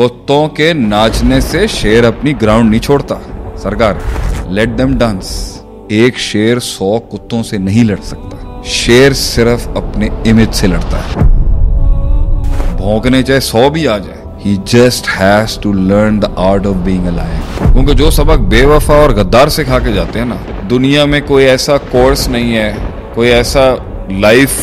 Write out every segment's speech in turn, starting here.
कुत्तों के नाचने से शेर अपनी ग्राउंड नहीं छोड़ता सरकार लेट देम डांस एक शेर सौ कुत्तों से नहीं लड़ सकता शेर सिर्फ अपने इमेज से लड़ता है भौंकने चाहे सौ भी आ जाए ही just has to learn the art of being क्योंकि जो सबक बेवफा और गद्दार से खा के जाते हैं ना दुनिया में कोई ऐसा कोर्स नहीं है कोई ऐसा लाइफ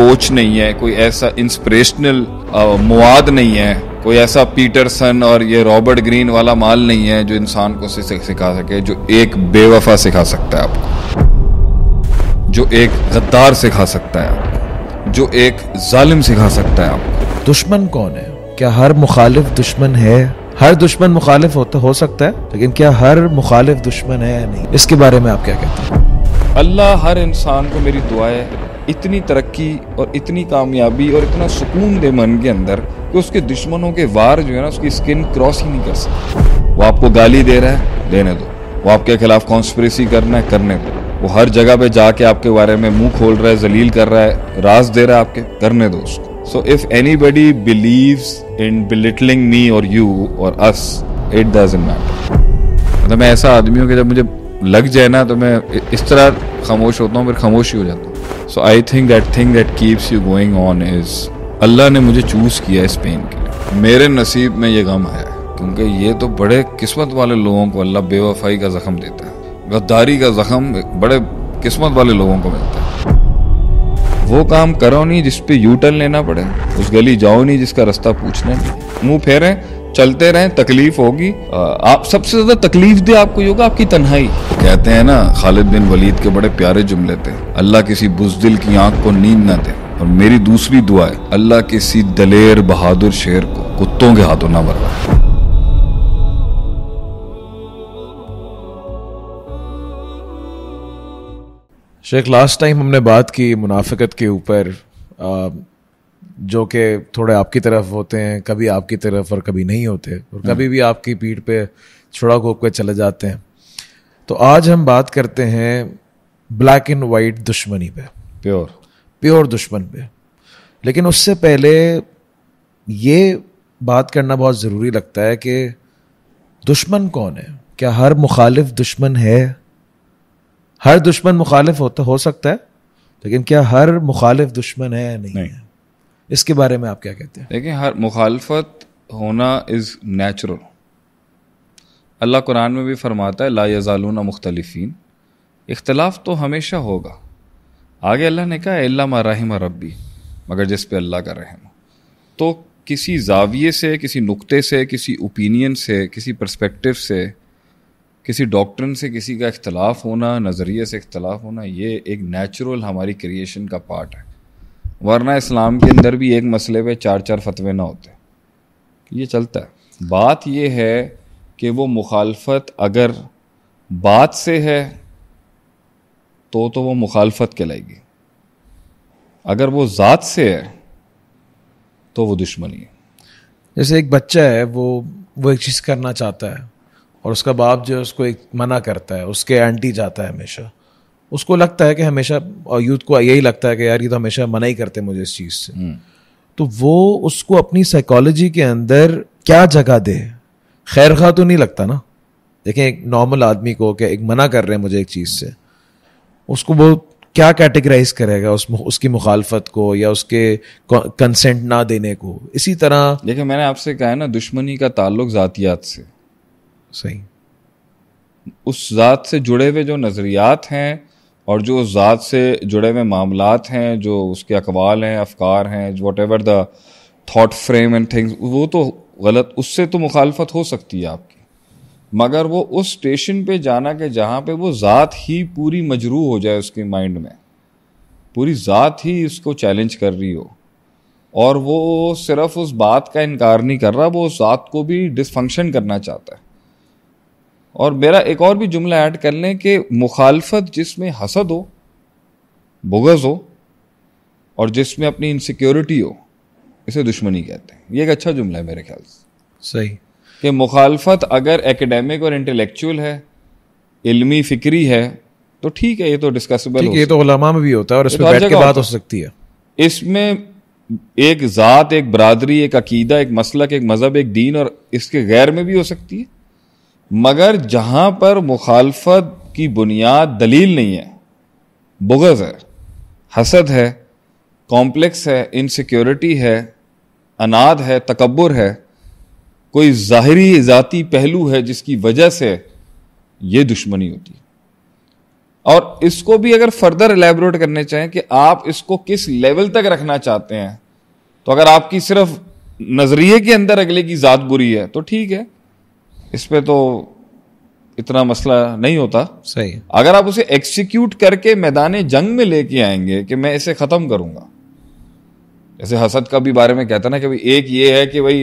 कोच नहीं है कोई ऐसा इंस्पिरेशनल मवाद मुआद नहीं है कोई ऐसा पीटरसन और ये रॉबर्ट ग्रीन वाला माल नहीं है जो इंसान को सिखा सके जो एक बेवफा सिखा सकता है आपको जो एक गद्दार सिखा सकता है आपको जो एक जालिम सिखा सकता है आपको दुश्मन कौन है क्या हर मुखालिफ दुश्मन है हर दुश्मन मुखालिफ होता हो सकता है लेकिन क्या हर मुखालिफ दुश्मन है या नहीं इसके बारे में आप क्या कहते हैं अल्लाह हर इंसान को मेरी दुआएं इतनी तरक्की और इतनी कामयाबी और इतना सुकून दे मन के अंदर कि उसके दुश्मनों के वार जो है ना उसकी स्किन क्रॉस ही नहीं कर सकते वो आपको गाली दे रहा है देने दो वो आपके खिलाफ कॉन्स्परेसी करना है करने दो वो हर जगह पे जाके आपके बारे में मुंह खोल रहा है जलील कर रहा है राज दे रहा है आपके करने दो उसको so if anybody believe in belittling me और यू और अस इट डजेंट मैटर मतलब मैं ऐसा आदमी हूँ कि जब मुझे लग जाए ना तो मैं इस तरह खामोश होता हूँ फिर खामोश ही हो जाता हूँ so I think that thing that keeps you going on is अल्लाह ने मुझे चूज़ किया इस पेन के लिए मेरे नसीब में ये गम है क्योंकि ये तो बड़े किस्मत वाले लोगों को अल्लाह बेवफाई का जख्म देता है गद्दारी का जख्म बड़े किस्मत वाले लोगों को मिलता है वो काम करो नहीं जिसपे पे यू टर्न लेना पड़े उस गली जाओ नहीं जिसका रास्ता पूछना नहीं मुंह फेरें चलते रहें तकलीफ होगी आप सबसे ज्यादा तकलीफ दे आपको होगा आपकी तन्हाई कहते हैं ना खालिद बिन वलीद के बड़े प्यारे जुमले थे अल्लाह किसी बुजदिल की आंख को नींद न दे और मेरी दूसरी दुआ है अल्लाह किसी दलेर बहादुर शेर को कुत्तों के हाथों ना मरवा शेख लास्ट टाइम हमने बात की मुनाफिकत के ऊपर जो कि थोड़े आपकी तरफ होते हैं कभी आपकी तरफ और कभी नहीं होते और हम्म। कभी भी आपकी पीठ पे छुड़ा घोप के चले जाते हैं तो आज हम बात करते हैं ब्लैक एंड वाइट दुश्मनी पे प्योर प्योर दुश्मन पे लेकिन उससे पहले ये बात करना बहुत ज़रूरी लगता है कि दुश्मन कौन है क्या हर मुखालिफ दुश्मन है हर दुश्मन मुखालिफ होता हो सकता है लेकिन क्या हर मुखालिफ दुश्मन है नहीं, नहीं। है इसके बारे में आप क्या कहते हैं देखिए हर मुखालफत होना इज़ नेचुरल अल्लाह कुरान में भी फरमाता है ला यजालून मुख्तलिफिन इख्तलाफ तो हमेशा होगा आगे अल्लाह ने कहा अल्ला मारहम रबी मगर जिस पे अल्लाह का रहम तो किसी जाविये से किसी नुक्ते से किसी ओपिनियन से किसी परस्पेक्टिव से किसी डॉक्टर से किसी का इख्तलाफ होना नज़रिए से इख्तलाफ होना ये एक नेचुरल हमारी क्रिएशन का पार्ट है वरना इस्लाम के अंदर भी एक मसले पे चार चार फतवे ना होते ये चलता है बात ये है कि वो मुखालफत अगर बात से है तो तो वो मुखालफत कहलाएगी अगर वो ज़ात से है तो वो दुश्मनी है जैसे एक बच्चा है वो वो एक चीज़ करना चाहता है और उसका बाप जो है उसको एक मना करता है उसके आंटी जाता है हमेशा उसको लगता है कि हमेशा और यूथ को यही लगता है कि यार ये तो हमेशा मना ही करते मुझे इस चीज़ से हम्म। तो वो उसको अपनी साइकोलॉजी के अंदर क्या जगह दे खैर खा तो नहीं लगता ना देखें एक नॉर्मल आदमी को क्या एक मना कर रहे हैं मुझे एक चीज़ से उसको वो क्या कैटेगराइज करेगा उस उसकी मुखालफत को या उसके कंसेंट ना देने को इसी तरह देखिए मैंने आपसे कहा है ना दुश्मनी का ताल्लुक ज़ातियात से सही उस ज़ात से जुड़े हुए जो नज़रियात हैं और जो उस ज़ात से जुड़े हुए मामला हैं जो उसके अकवाल हैं अफकार हैं whatever the thought frame and things वो तो गलत उससे तो मुखालफत हो सकती है आपकी मगर वो उस स्टेशन पे जाना कि जहाँ पे वो ज़ात ही पूरी मजरू हो जाए उसके माइंड में पूरी ज़ात ही उसको चैलेंज कर रही हो और वो सिर्फ उस बात का इनकार नहीं कर रहा वो उस ज़ात को भी डिसफंक्शन करना चाहता है और मेरा एक और भी जुमला ऐड कर लें कि मुखालफत जिसमें हसद हो बुगज़ हो और जिसमें अपनी इनसिक्योरिटी हो इसे दुश्मनी कहते हैं ये एक अच्छा जुमला है मेरे ख्याल से सही कि मुखालफत अगर एकेडमिक और इंटेलेक्चुअल है इल्मी फिक्री है तो ठीक है ये तो डिस्कसेबल ये तो उलमा में भी होता है और इसमें तो बैठ के बात हो सकती है इसमें एक ज़ात एक बरदरी एक अकीदा एक मसलक एक मज़हब एक दीन और इसके गैर में भी हो सकती है मगर जहां पर मुखालफत की बुनियाद दलील नहीं है बुगज़ है हसद है कॉम्प्लेक्स है इनसिक्योरिटी है अनाद है तकबर है कोई ज़ाहरी ज़ाती पहलू है जिसकी वजह से ये दुश्मनी होती है और इसको भी अगर फर्दर एलेबोरेट करने चाहें कि आप इसको किस लेवल तक रखना चाहते हैं तो अगर आपकी सिर्फ नज़रिए के अंदर अगले की ज़ात बुरी है तो ठीक है इस पर तो इतना मसला नहीं होता सही अगर आप उसे एक्सिक्यूट करके मैदान जंग में लेके आएंगे कि मैं इसे ख़त्म करूंगा जैसे हसद का भी बारे में कहता ना कि भाई एक ये है कि भाई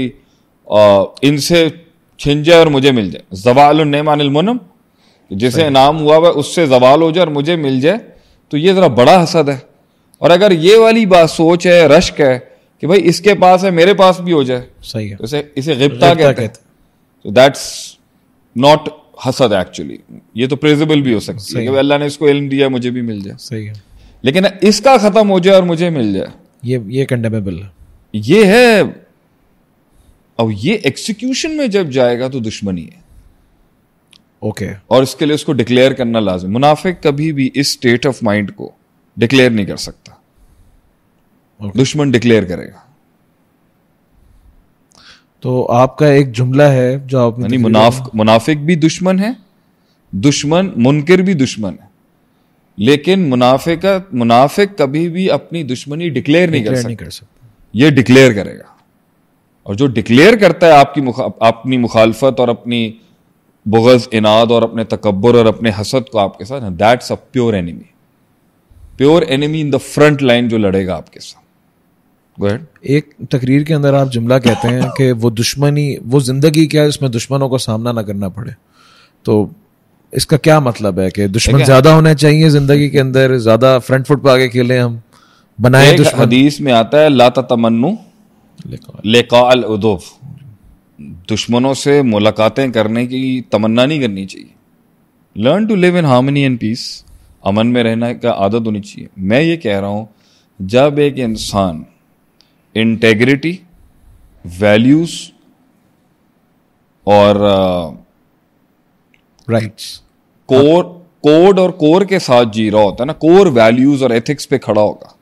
इनसे छिन जाए और मुझे मिल जाए जवाल नमानमनम जिसे नाम हुआ हुआ उससे जवाल हो जाए और मुझे मिल जाए तो ये ज़रा बड़ा हसद है और अगर ये वाली बात सोच है रश्क है कि भाई इसके पास है मेरे पास भी हो जाए सही है तो इसे इसे गिप्ता कहते कहते। तो दैट्स नॉट हसद एक्चुअली ये तो प्रेजेबल भी हो सकता है अल्लाह ने इसको इल्म दिया मुझे भी मिल जाए सही है लेकिन इसका ख़त्म हो जाए और मुझे मिल जाए ये ये कंडेमेबल है ये है और ये एक्सिक्यूशन में जब जाएगा तो दुश्मनी है ओके okay. और इसके लिए उसको डिक्लेयर करना लाजम मुनाफिक कभी भी इस स्टेट ऑफ माइंड को डिक्लेयर नहीं कर सकता okay. दुश्मन डिक्लेयर करेगा तो आपका एक जुमला है जो आप मुनाफ मुनाफिक भी दुश्मन है दुश्मन मुनकर भी दुश्मन है लेकिन मुनाफे का मुनाफिक कभी भी अपनी दुश्मनी डिक्लेयर नहीं, कर सकता नहीं कर सकता ये डिक्लेयर करेगा और जो डिक्लेयर करता है आपकी मुखा, अपनी मुखालफत और अपनी बुगज इनाद और अपने तकबर और अपने हसद को आपके साथ that's a pure enemy pure enemy in the front line जो लड़ेगा आपके साथ एक तकरीर के अंदर आप जुमला कहते हैं कि वो दुश्मनी वो ज़िंदगी क्या है उसमें दुश्मनों को सामना ना करना पड़े तो इसका क्या मतलब है कि दुश्मन ज़्यादा होने चाहिए ज़िंदगी के अंदर ज़्यादा फ्रंट फुट पर आगे खेले हम बनाए दुश्मन हदीस में आता है लाता तमन्नु लेकाल उदोफ दुश्मनों से मुलाकातें करने की तमन्ना नहीं करनी चाहिए learn to live in harmony and peace अमन में रहने का आदत होनी चाहिए मैं ये कह रहा हूं जब एक इंसान इंटेग्रिटी वैल्यूज और राइट्स कोर कोड और कोर के साथ जी रहा होता है ना कोर वैल्यूज और एथिक्स पे खड़ा होगा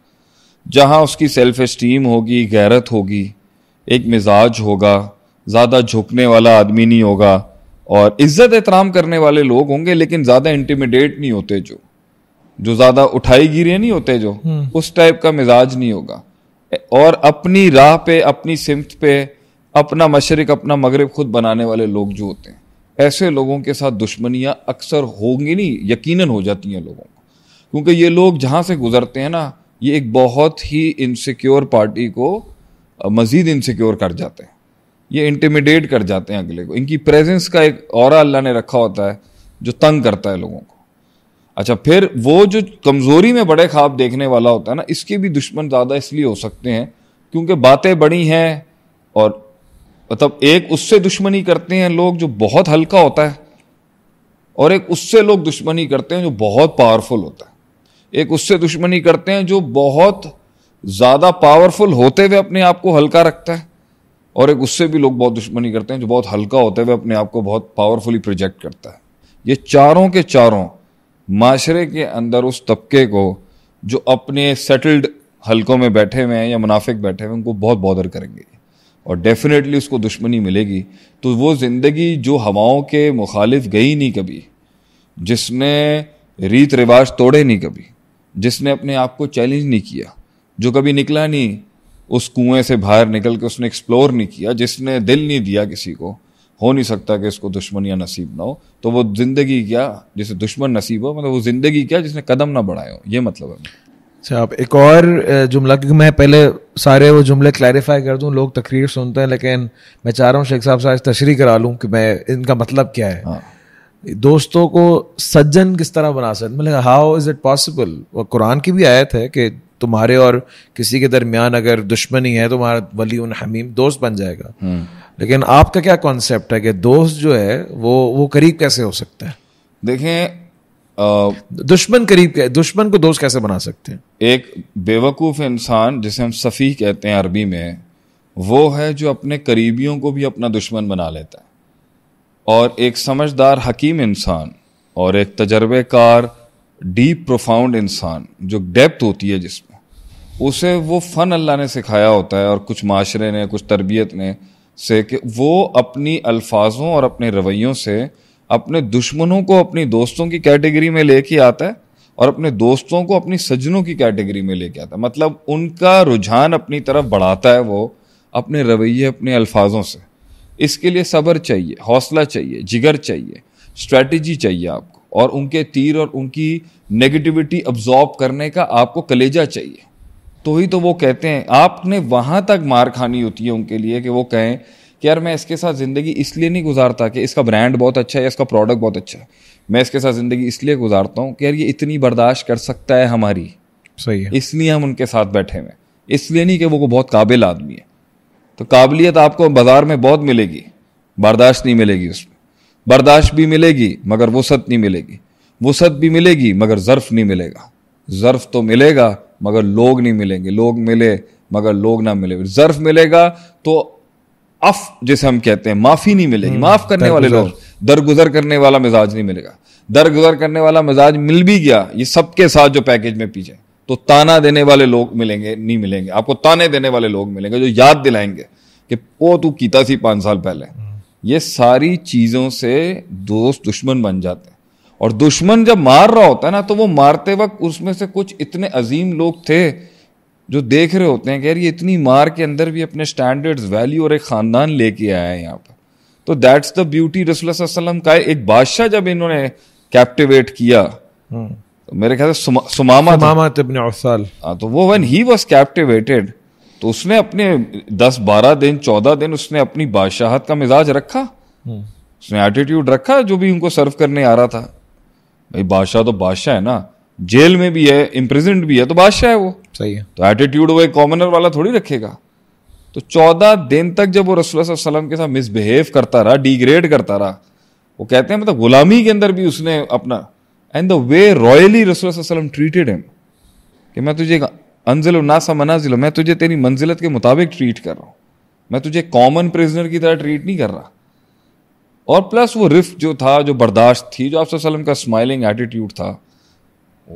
जहां उसकी सेल्फ स्टीम होगी गैरत होगी एक मिजाज होगा ज़्यादा झुकने वाला आदमी नहीं होगा और इज्जत एहतराम करने वाले लोग होंगे लेकिन ज़्यादा इंटिमिडेट नहीं होते जो जो ज़्यादा उठाई गिरे नहीं होते जो हम्म। उस टाइप का मिजाज नहीं होगा और अपनी राह पे अपनी सिमत पे अपना मशरक अपना मगरब खुद बनाने वाले लोग जो होते हैं ऐसे लोगों के साथ दुश्मनियाँ अक्सर होंगी नहीं यकीन हो जाती हैं लोगों को क्योंकि ये लोग जहाँ से गुजरते हैं ना ये एक बहुत ही इनसिक्योर पार्टी को मज़ीद इनसिक्योर कर जाते हैं ये इंटिमिडेट कर जाते हैं अगले को इनकी प्रेजेंस का एक और अल्लाह ने रखा होता है जो तंग करता है लोगों को अच्छा फिर वो जो कमज़ोरी में बड़े ख्वाब देखने वाला होता है ना इसके भी दुश्मन ज़्यादा इसलिए हो सकते हैं क्योंकि बातें बड़ी हैं और मतलब एक उससे दुश्मनी करते हैं लोग जो बहुत हल्का होता है और एक उससे लोग दुश्मनी करते हैं जो बहुत पावरफुल होता है एक उससे दुश्मनी करते हैं जो बहुत ज़्यादा पावरफुल होते हुए अपने आप को हल्का रखता है और एक उससे भी लोग बहुत दुश्मनी करते हैं जो बहुत हल्का होते हुए अपने आप को बहुत पावरफुली प्रोजेक्ट करता है ये चारों के चारों माशरे के अंदर उस तबके को जो अपने सेटल्ड हलकों में बैठे हुए हैं या मुनाफिक बैठे हुए हैं उनको बहुत बॉदर करेंगे और डेफिनेटली उसको दुश्मनी मिलेगी तो वो ज़िंदगी जो हवाओं के मुखालिफ गई नहीं कभी जिसने रीत रिवाज तोड़े नहीं कभी जिसने अपने आप को चैलेंज नहीं किया जो कभी निकला नहीं उस कुएं से बाहर निकल के उसने एक्सप्लोर नहीं किया जिसने दिल नहीं दिया किसी को हो नहीं सकता कि इसको दुश्मन या नसीब ना हो तो वो ज़िंदगी क्या जिसे दुश्मन नसीब हो मतलब वो ज़िंदगी क्या जिसने कदम ना बढ़ाए हो ये मतलब है अच्छा आप एक और जुमला क्योंकि मैं पहले सारे वो जुमले क्लैरिफाई कर दूं लोग तकरीर सुनते हैं लेकिन मैं चाह रहा हूँ शेख साहब से आज तशरी करा लूँ कि मैं इनका मतलब क्या है हाँ। दोस्तों को सज्जन किस तरह बना सकते मतलब हाउ इज़ इट पॉसिबल और कुरान की भी आयत है कि तुम्हारे और किसी के दरमियान अगर दुश्मनी है तो तुम्हारा वली उन हमीम दोस्त बन जाएगा हम्म। लेकिन आपका क्या कॉन्सेप्ट है कि दोस्त जो है वो वो करीब कैसे हो सकता है देखें दुश्मन करीब के दुश्मन को दोस्त कैसे बना सकते हैं एक बेवकूफ़ इंसान जिसे हम सफ़ी कहते हैं अरबी में वो है जो अपने करीबियों को भी अपना दुश्मन बना लेता है और एक समझदार हकीम इंसान और एक तजर्बेकार डीप प्रोफाउंड इंसान जो डेप्थ होती है जिसमें उसे वो फ़न अल्लाह ने सिखाया होता है और कुछ माशरे ने कुछ तरबियत ने से कि वो अपनी अल्फाजों और अपने रवैयों से अपने दुश्मनों को अपनी दोस्तों की कैटेगरी में लेके आता है और अपने दोस्तों को अपनी सजनों की कैटेगरी में लेके आता है मतलब उनका रुझान अपनी तरफ बढ़ाता है वो अपने रवैये अपने अल्फाजों से इसके लिए सब्र चाहिए हौसला चाहिए जिगर चाहिए स्ट्रैटेजी चाहिए आपको और उनके तीर और उनकी नेगेटिविटी अब्जॉर्ब करने का आपको कलेजा चाहिए तो ही तो वो कहते हैं आपने वहां तक मार खानी होती है उनके लिए कि वो कहें कि यार मैं इसके साथ ज़िंदगी इसलिए नहीं गुजारता कि इसका ब्रांड बहुत अच्छा है इसका प्रोडक्ट बहुत अच्छा है मैं इसके साथ ज़िंदगी इसलिए गुजारता हूँ कि यार ये इतनी बर्दाश्त कर सकता है हमारी सही है इसलिए हम उनके साथ बैठे हुए इसलिए नहीं कि वो बहुत काबिल आदमी है तो काबिलियत आपको बाज़ार में बहुत मिलेगी बर्दाश्त नहीं मिलेगी उसमें बर्दाश्त भी मिलेगी मगर वसत नहीं मिलेगी वसत भी मिलेगी मगर ज़र्फ़ नहीं मिलेगा ज़र्फ़ तो मिलेगा मगर लोग नहीं मिलेंगे लोग मिले मगर लोग ना मिले ज़र्फ मिलेगा तो अफ जिसे हम कहते हैं माफ़ी नहीं मिलेगी हम्म, माफ़ करने वाले लोग दरगुजर करने वाला मिजाज नहीं मिलेगा दरगुजर करने वाला मिजाज मिल भी गया ये सबके साथ जो पैकेज में पीछे तो ताना देने वाले लोग मिलेंगे नहीं मिलेंगे आपको ताने देने वाले लोग मिलेंगे जो याद दिलाएंगे कि वो तू कीता सी पांच साल पहले हम्म। ये सारी चीज़ों से दोस्त दुश्मन बन जाते हैं और दुश्मन जब मार रहा होता है ना तो वो मारते वक्त उसमें से कुछ इतने अजीम लोग थे जो देख रहे होते हैं कि यार ये इतनी मार के अंदर भी अपने स्टैंडर्ड्स वैल्यू और एक ख़ानदान लेके आया है यहाँ पर तो दैट्स द ब्यूटी रसुल्लम का एक बादशाह जब इन्होंने कैप्टिवेट किया हम्म। तो मेरे ख्याल से सुमा, सुमामा सुमामा हाँ तो वो वन ही वॉज कैप्टिवेटेड तो उसने अपने दस बारह दिन चौदह दिन उसने अपनी बादशाहत का मिजाज रखा हम्म। उसने एटीट्यूड रखा जो भी उनको सर्व करने आ रहा था भाई बादशाह तो बादशाह है ना जेल में भी है इम्प्रिजेंट भी है तो बादशाह है वो सही है तो एटीट्यूड वो एक कॉमनर वाला थोड़ी रखेगा तो चौदह दिन तक जब वो रसूल वसलम के साथ मिसबिहेव करता रहा डिग्रेड करता रहा वो कहते हैं मतलब गुलामी के अंदर भी उसने अपना एंड द वे रॉयली रसूल वसलम ट्रीटेड हिम कि मैं तुझे अनजिलो नासा मनाजिलो मैं तुझे तेरी मंजिलत के मुताबिक ट्रीट कर रहा हूँ मैं तुझे कॉमन प्रिजनर की तरह ट्रीट नहीं कर रहा और प्लस वो रिफ जो था जो बर्दाश्त थी जो आपसे वसलम का स्माइलिंग एटीट्यूड था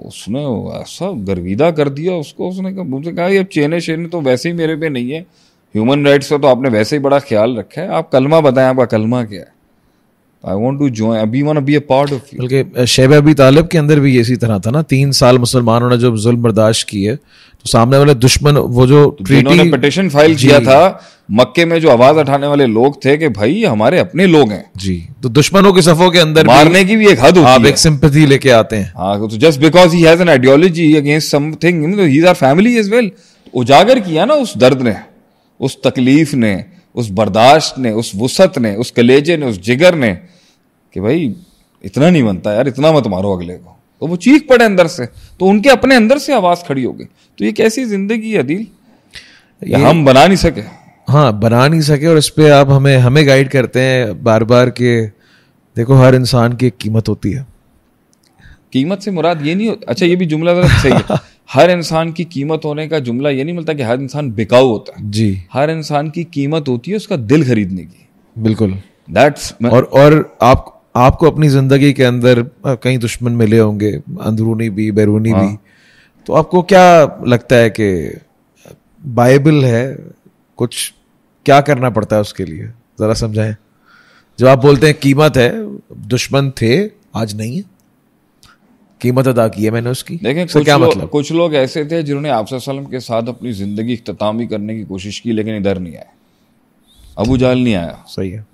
उसने ऐसा गर्विदा कर दिया उसको उसने कहा मुझसे कहा ये चेने शेने तो वैसे ही मेरे पे नहीं है ह्यूमन राइट्स का तो आपने वैसे ही बड़ा ख्याल रखा है आप कलमा बताएं आपका कलमा क्या है आई वॉन्ट टू जॉइन अभी वन अभी पार्ट ऑफ बल्कि शेब अबी तालब के अंदर भी इसी तरह था ना तीन साल मुसलमानों ने जो जुल्म बर्दाश्त किए तो सामने वाले दुश्मन वो जो ट्रीटी पटिशन फाइल किया था मक्के में जो आवाज उठाने वाले लोग थे कि भाई हमारे अपने लोग हैं जी तो दुश्मनों के सफों के अंदर मारने की भी एक हद होती आप है। एक सिंपति लेके आते हैं हाँ तो just because he has an ideology against something he is are family is well उजागर किया ना उस दर्द ने उस तकलीफ ने उस बर्दाश्त ने उस वसत ने उस कलेजे ने उस जिगर ने कि भाई इतना नहीं बनता यार इतना मत मारो अगले को तो वो चीख पड़े अंदर से तो उनके अपने अंदर से आवाज़ खड़ी हो गई तो ये कैसी ज़िंदगी है अदील ये हम बना नहीं सके हाँ बना नहीं सके और इस पर आप हमें हमें गाइड करते हैं बार बार के देखो हर इंसान की एक कीमत होती है कीमत से मुराद ये नहीं होता अच्छा ये भी जुमला सही है हर इंसान की कीमत होने का जुमला ये नहीं मिलता कि हर इंसान बिकाऊ होता है जी हर इंसान की कीमत होती है उसका दिल खरीदने की बिल्कुल दैट्स और और आप आपको अपनी ज़िंदगी के अंदर कई दुश्मन मिले होंगे अंदरूनी भी बैरूनी भी हाँ। तो आपको क्या लगता है कि बाइबल है कुछ क्या करना पड़ता है उसके लिए ज़रा समझाएं जब आप बोलते हैं कीमत है दुश्मन थे आज नहीं है कीमत अदा की है मैंने उसकी देखें कुछ क्या लो, मतलब कुछ लोग ऐसे थे जिन्होंने आपसम के साथ अपनी ज़िंदगी अख्तामी करने की कोशिश की लेकिन इधर नहीं आए अबू जाल नहीं आया सही है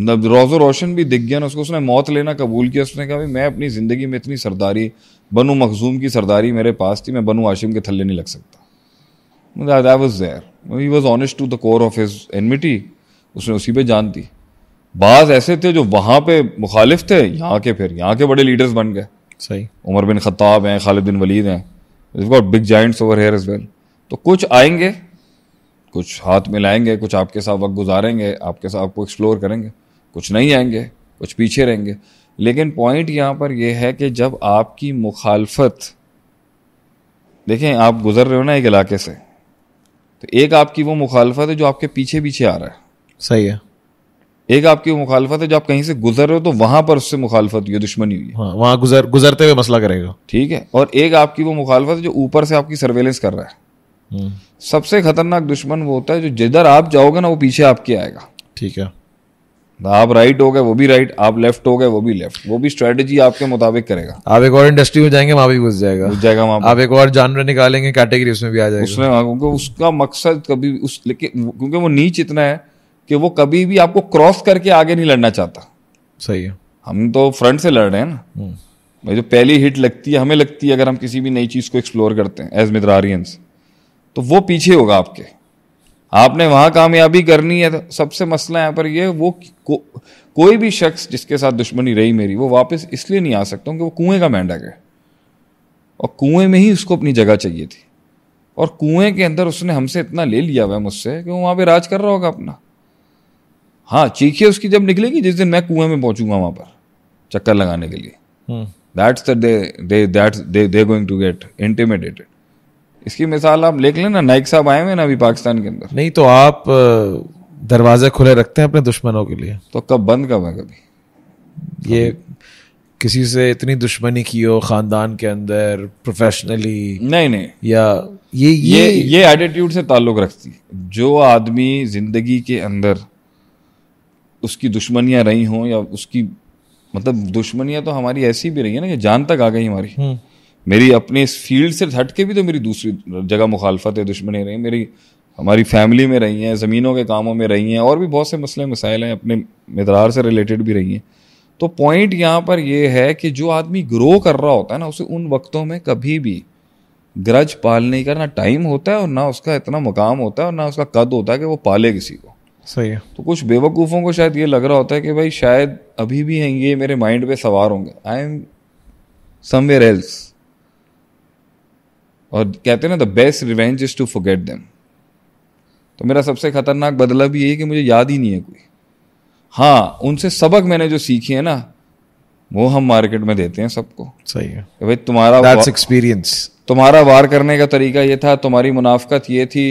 रोज़ो रोशन भी दिख गया ना उसको उसने मौत लेना कबूल किया उसने कहा मैं अपनी ज़िंदगी में इतनी सरदारी बनु मखजूम की सरदारी मेरे पास थी मैं बनू आशिम के थल्ले नहीं लग सकता was there he was honest to the core of his enmity उसने उसी पर जान दी बाज ऐसे थे जो वहाँ पे मुखालिफ थे यहाँ के फिर यहाँ के बड़े लीडर्स बन गए सही उमर बिन खत्ताब हैं खालिद बिन वलीद हैं big giants over here is well तो कुछ आएंगे कुछ हाथ मिलाएंगे कुछ आपके साथ वक्त गुजारेंगे आपके साथ आपको एक्सप्लोर करेंगे कुछ नहीं आएंगे कुछ पीछे रहेंगे लेकिन पॉइंट यहाँ पर यह है कि जब आपकी मुखालफत देखें आप गुजर रहे हो ना एक इलाके से तो एक आपकी वो मुखालफत है जो आपके पीछे पीछे आ रहा है सही है एक आपकी मुखालफत है जो आप कहीं से गुजर रहे हो तो वहां पर उससे मुखालफत हुई दुश्मनी हुई हाँ, वहां गुजर गुजरते हुए मसला करेगा ठीक है और एक आपकी वो मुखालफत है जो ऊपर से आपकी सर्वेलेंस कर रहा है सबसे खतरनाक दुश्मन वो होता है जो जिधर आप जाओगे ना वो पीछे आपके आएगा ठीक है आप राइट हो गए वो भी राइट आप लेफ्ट हो गए वो भी लेफ्ट वो भी स्ट्रेटेजी आपके मुताबिक करेगा आप एक और इंडस्ट्री में जाएंगे वहां भी घुस जाएगा घुस जाएगा वहां आप एक और जानवर निकालेंगे कैटेगरी उसमें भी आ जाएगा उसमें हाँ, क्योंकि उसका मकसद कभी उस लेकिन क्योंकि वो नीच इतना है कि वो कभी भी आपको क्रॉस करके आगे नहीं लड़ना चाहता सही है हम तो फ्रंट से लड़ रहे हैं ना हम्म। भाई जो पहली हिट लगती है हमें लगती है अगर हम किसी भी नई चीज को एक्सप्लोर करते हैं एज मित्रारियंस तो वो पीछे होगा आपके आपने वहां कामयाबी करनी है तो सबसे मसला यहां पर यह वो को, कोई भी शख्स जिसके साथ दुश्मनी रही मेरी वो वापस इसलिए नहीं आ सकता क्योंकि वो कुएं का मेंढक है और कुएं में ही उसको अपनी जगह चाहिए थी और कुएं के अंदर उसने हमसे इतना ले लिया हुआ है मुझसे कि वो वहां पर राज कर रहा होगा अपना हाँ चीखे उसकी जब निकलेगी जिस दिन मैं कुएं में पहुंचूंगा वहां पर चक्कर लगाने के लिए that's that's they they going to get intimidated इसकी मिसाल आप लिख लेना नाइक साहब आए हुए ना अभी पाकिस्तान के अंदर नहीं तो आप दरवाजे खुले रखते हैं अपने दुश्मनों के लिए तो कब बंद कब है कभी ये किसी से इतनी दुश्मनी की हो खानदान के अंदर प्रोफेशनली नहीं नहीं या ये ये ये एटीट्यूड से ताल्लुक रखती जो आदमी जिंदगी के अंदर उसकी दुश्मनियां रही हों या उसकी मतलब दुश्मनियां तो हमारी ऐसी भी रही है ना कि जान तक आ गई हमारी हम्म। मेरी अपने इस फील्ड से हट के भी तो मेरी दूसरी जगह मुखालफत दुश्मनी रही मेरी हमारी फैमिली में रही हैं ज़मीनों के कामों में रही हैं और भी बहुत से मसले मसाइल हैं अपने मदरार से रिलेटेड भी रही हैं तो पॉइंट यहाँ पर यह है कि जो आदमी ग्रो कर रहा होता है ना उसे उन वक्तों में कभी भी ग्रज पालने का ना टाइम होता है और ना उसका इतना मुकाम होता है और ना उसका कद होता है कि वो पाले किसी को सही है तो कुछ बेवकूफ़ों को शायद ये लग रहा होता है कि भाई शायद अभी भी हैं ये मेरे माइंड पे सवार होंगे आई एम समवेयर एल्स और कहते हैं ना the best revenge is to forget them तो मेरा सबसे ख़तरनाक बदला भी यही कि मुझे याद ही नहीं है कोई हाँ उनसे सबक मैंने जो सीखी है ना वो हम मार्केट में देते हैं सबको सही है तो भाई तुम्हारा एक्सपीरियंस तुम्हारा वार करने का तरीका ये था तुम्हारी मुनाफ्त ये थी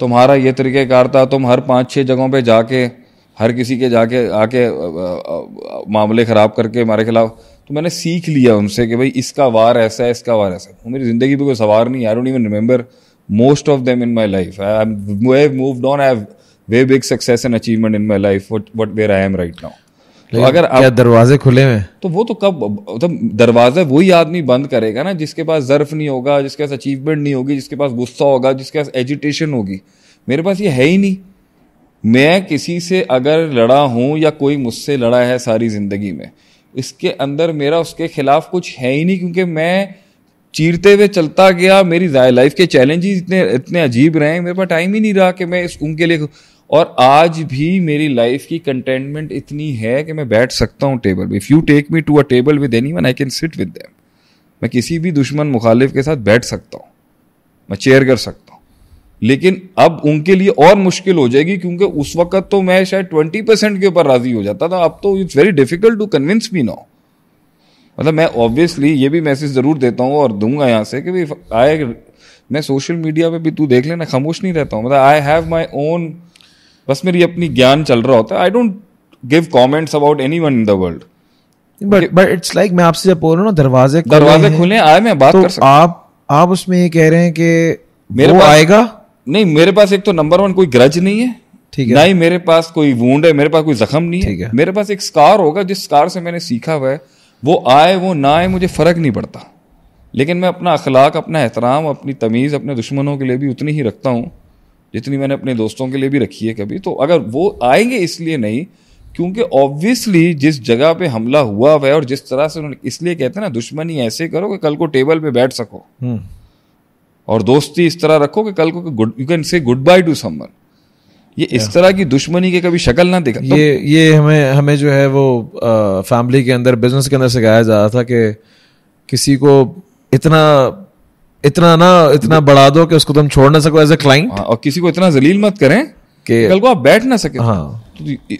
तुम्हारा ये तरीक़ेकार था तुम हर पाँच छः जगहों पे जाके हर किसी के जाके आके मामले ख़राब करके हमारे खिलाफ़ तो मैंने सीख लिया उनसे कि भाई इसका वार ऐसा है इसका वार ऐसा है तो मेरी ज़िंदगी में कोई सवार नहीं I don't even remember most of them in my life I have moved on I have way big success and achievement in my life what where I am right now तो अगर क्या दरवाजे खुले हुए तो वो तो कब तो दरवाजा वही आदमी बंद करेगा ना जिसके पास जर्फ नहीं होगा जिसके पास अचीवमेंट नहीं होगी जिसके पास गुस्सा होगा जिसके पास एजिटेशन होगी मेरे पास ये है ही नहीं मैं किसी से अगर लड़ा हूं या कोई मुझसे लड़ा है सारी जिंदगी में इसके अंदर मेरा उसके खिलाफ कुछ है ही नहीं क्योंकि मैं चीरते हुए चलता गया मेरी लाइफ के चैलेंजेस इतने इतने अजीब रहे मेरे पास टाइम ही नहीं रहा कि मैं इस उनके लिए और आज भी मेरी लाइफ की कंटेनमेंट इतनी है कि मैं बैठ सकता हूँ टेबल पर if you take me to a table with anyone I can sit with them मैं किसी भी दुश्मन मुखालिफ के साथ बैठ सकता हूँ मैं चेयर कर सकता हूँ लेकिन अब उनके लिए और मुश्किल हो जाएगी क्योंकि उस वक्त तो मैं शायद ट्वेंटी परसेंट के ऊपर राजी हो जाता था अब तो it's very difficult to convince me now मतलब मैं ऑब्वियसली ये भी मैसेज ज़रूर देता हूँ और दूंगा यहाँ से कि भाई आई मैं सोशल मीडिया पे भी तू देख लेना खामोश नहीं रहता हूँ मतलब आई हैव माई ओन बस मेरी अपनी ज्ञान चल रहा होता है I don't give comments about anyone in the world but but it's like मैं आपसे जब बोल रहा हूँ दरवाजे दरवाजे खुले आए मैं बात तो कर सकता आप आप उसमें ये कह रहे हैं कि मेरे वो आएगा नहीं मेरे पास एक तो नंबर वन कोई ग्रज नहीं है ठीक है ना ही मेरे पास कोई वूंड है मेरे पास कोई जख्म नहीं है।, है मेरे पास एक स्कार होगा जिस स्कार से मैंने सीखा हुआ है वो आए वो ना आए मुझे फ़र्क नहीं पड़ता लेकिन मैं अपना अखलाक अपना एहतराम अपनी तमीज़ अपने दुश्मनों के लिए भी उतनी ही रखता हूँ जितनी मैंने अपने दोस्तों के लिए भी रखी है कभी तो अगर वो आएंगे इसलिए नहीं क्योंकि ऑब्वियसली जिस जगह पे हमला हुआ हुआ है और जिस तरह से उन्होंने इसलिए कहते हैं ना दुश्मनी ऐसे करो कि कल को टेबल पे बैठ सको हम्म। और दोस्ती इस तरह रखो कि कल को good you can say goodbye to someone ये इस तरह की दुश्मनी के कभी शक्ल ना देखा ये तो, ये हमें हमें जो है वो आ, फैमिली के अंदर बिजनेस के अंदर सिखाया जा रहा था कि किसी को इतना इतना ना इतना बढ़ा दो कि उसको तुम छोड़ ना सको एज ए क्लाइंट और किसी को इतना जलील मत करें कि कल को आप बैठ ना सके हाँ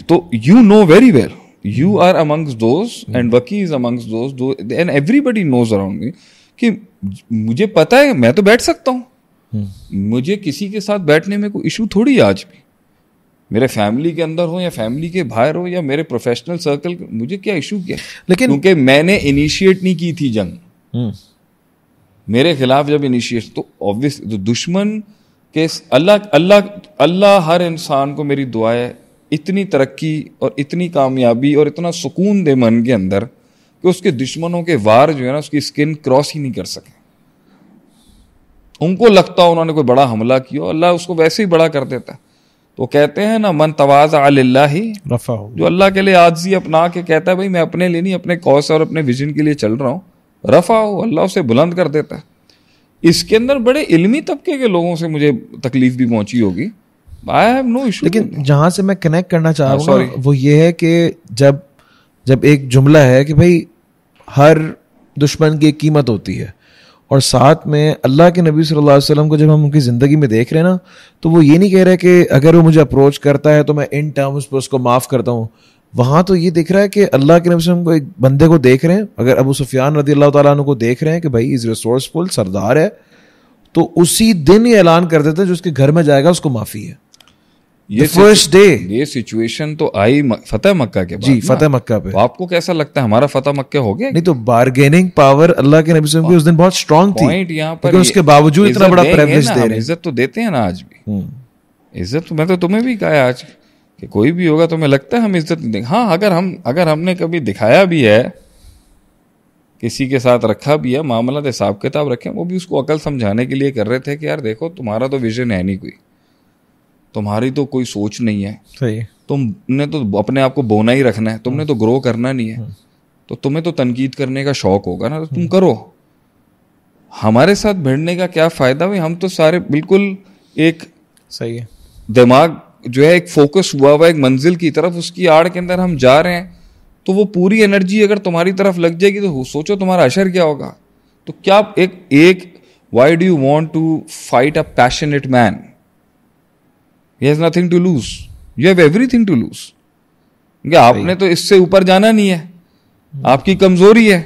तो you know very well you are amongst दोस्त एंड वकी इज अमंग्स दोस्त and everybody knows around me कि मुझे पता है मैं तो बैठ सकता हूँ हम्म। मुझे किसी के साथ बैठने में कोई इशू थोड़ी है आज भी मेरे फैमिली के अंदर हो या फैमिली के बाहर हो या मेरे प्रोफेशनल सर्कल मुझे क्या इशू किया लेकिन क्योंकि मैंने इनिशिएट नहीं की थी जंग हम्म। मेरे खिलाफ जब इनिशिएट तो ऑब्वियस तो दुश्मन के अल्लाह अल्लाह अल्लाह हर इंसान को मेरी दुआएं इतनी तरक्की और इतनी कामयाबी और इतना सुकून दे मन के अंदर कि उसके दुश्मनों के वार जो है ना उसकी स्किन क्रॉस ही नहीं कर सके उनको लगता है उन्होंने कोई बड़ा हमला किया अल्लाह उसको वैसे ही बड़ा कर देता है तो कहते हैं ना मन तवाज अल्लाह ही रफा हो जो अल्लाह के लिए आजी अपना के कहता है भाई मैं अपने लिए नहीं अपने कौस और अपने विजन के लिए चल रहा हूँ रफा हो अल्लाह उसे बुलंद कर देता है इसके अंदर बड़े इलमी तबके के लोगों से मुझे तकलीफ भी पहुंची होगी आई हैव नो इशू लेकिन जहां से मैं कनेक्ट करना चाह हाँ, रहा हूँ वो ये है कि जब जब एक जुमला है कि भाई हर दुश्मन की कीमत होती है और साथ में अल्लाह के नबी सल्लल्लाहु अलैहि वसल्लम को जब हम उनकी ज़िंदगी में देख रहे हैं ना तो वो ये नहीं कह रहे कि अगर वो मुझे अप्रोच करता है तो मैं इन टर्म्स पर उसको माफ़ करता हूँ वहाँ तो ये दिख रहा है कि अल्लाह के नबी को एक बंदे को देख रहे हैं अगर अबू सुफियान रदी अल्लाह तुन को देख रहे हैं कि भाई इज़ रिसोर्सफुल सरदार है तो उसी दिन ये ऐलान कर देते हैं जो उसके घर में जाएगा उसको माफ़ी है ये फर्स्ट डे ये सिचुएशन तो आई फतेह मक्का के जी फतेह मक्का पे तो आपको कैसा लगता है हमारा फतेह मक्का हो गया नहीं तो बार्गेनिंग पावर अल्लाह के नबी की उस दिन बहुत स्ट्रॉन्ग थी पॉइंट यहाँ पर उसके बावजूद इतना बड़ा प्रेवरेज दे रहे इज्जत तो देते हैं ना आज भी हम्म। इज्जत तो मैं तो तुम्हें भी कहा आज कि कोई भी होगा तुम्हें तो लगता है हम इज्जत हाँ अगर हम अगर हमने कभी दिखाया भी है किसी के साथ रखा भी है मामला हिसाब किताब रखे वो भी उसको अकल समझाने के लिए कर रहे थे कि यार देखो तुम्हारा तो विजन है नहीं कोई तुम्हारी तो कोई सोच नहीं है सही तुमने तो अपने आप को बोना ही रखना है तुमने तो ग्रो करना नहीं है हम्म। तो तुम्हें तो तनकीद करने का शौक होगा ना तो तुम हम्म। करो हमारे साथ भिड़ने का क्या फायदा भाई हम तो सारे बिल्कुल एक सही है दिमाग जो है एक फोकस हुआ हुआ एक मंजिल की तरफ उसकी आड़ के अंदर हम जा रहे हैं तो वो पूरी एनर्जी अगर तुम्हारी तरफ लग जाएगी तो सोचो तुम्हारा असर क्या होगा तो क्या एक एक why do you want to fight a passionate man he has nothing to lose you have everything to lose क्योंकि आपने तो इससे ऊपर जाना नहीं है आपकी कमजोरी है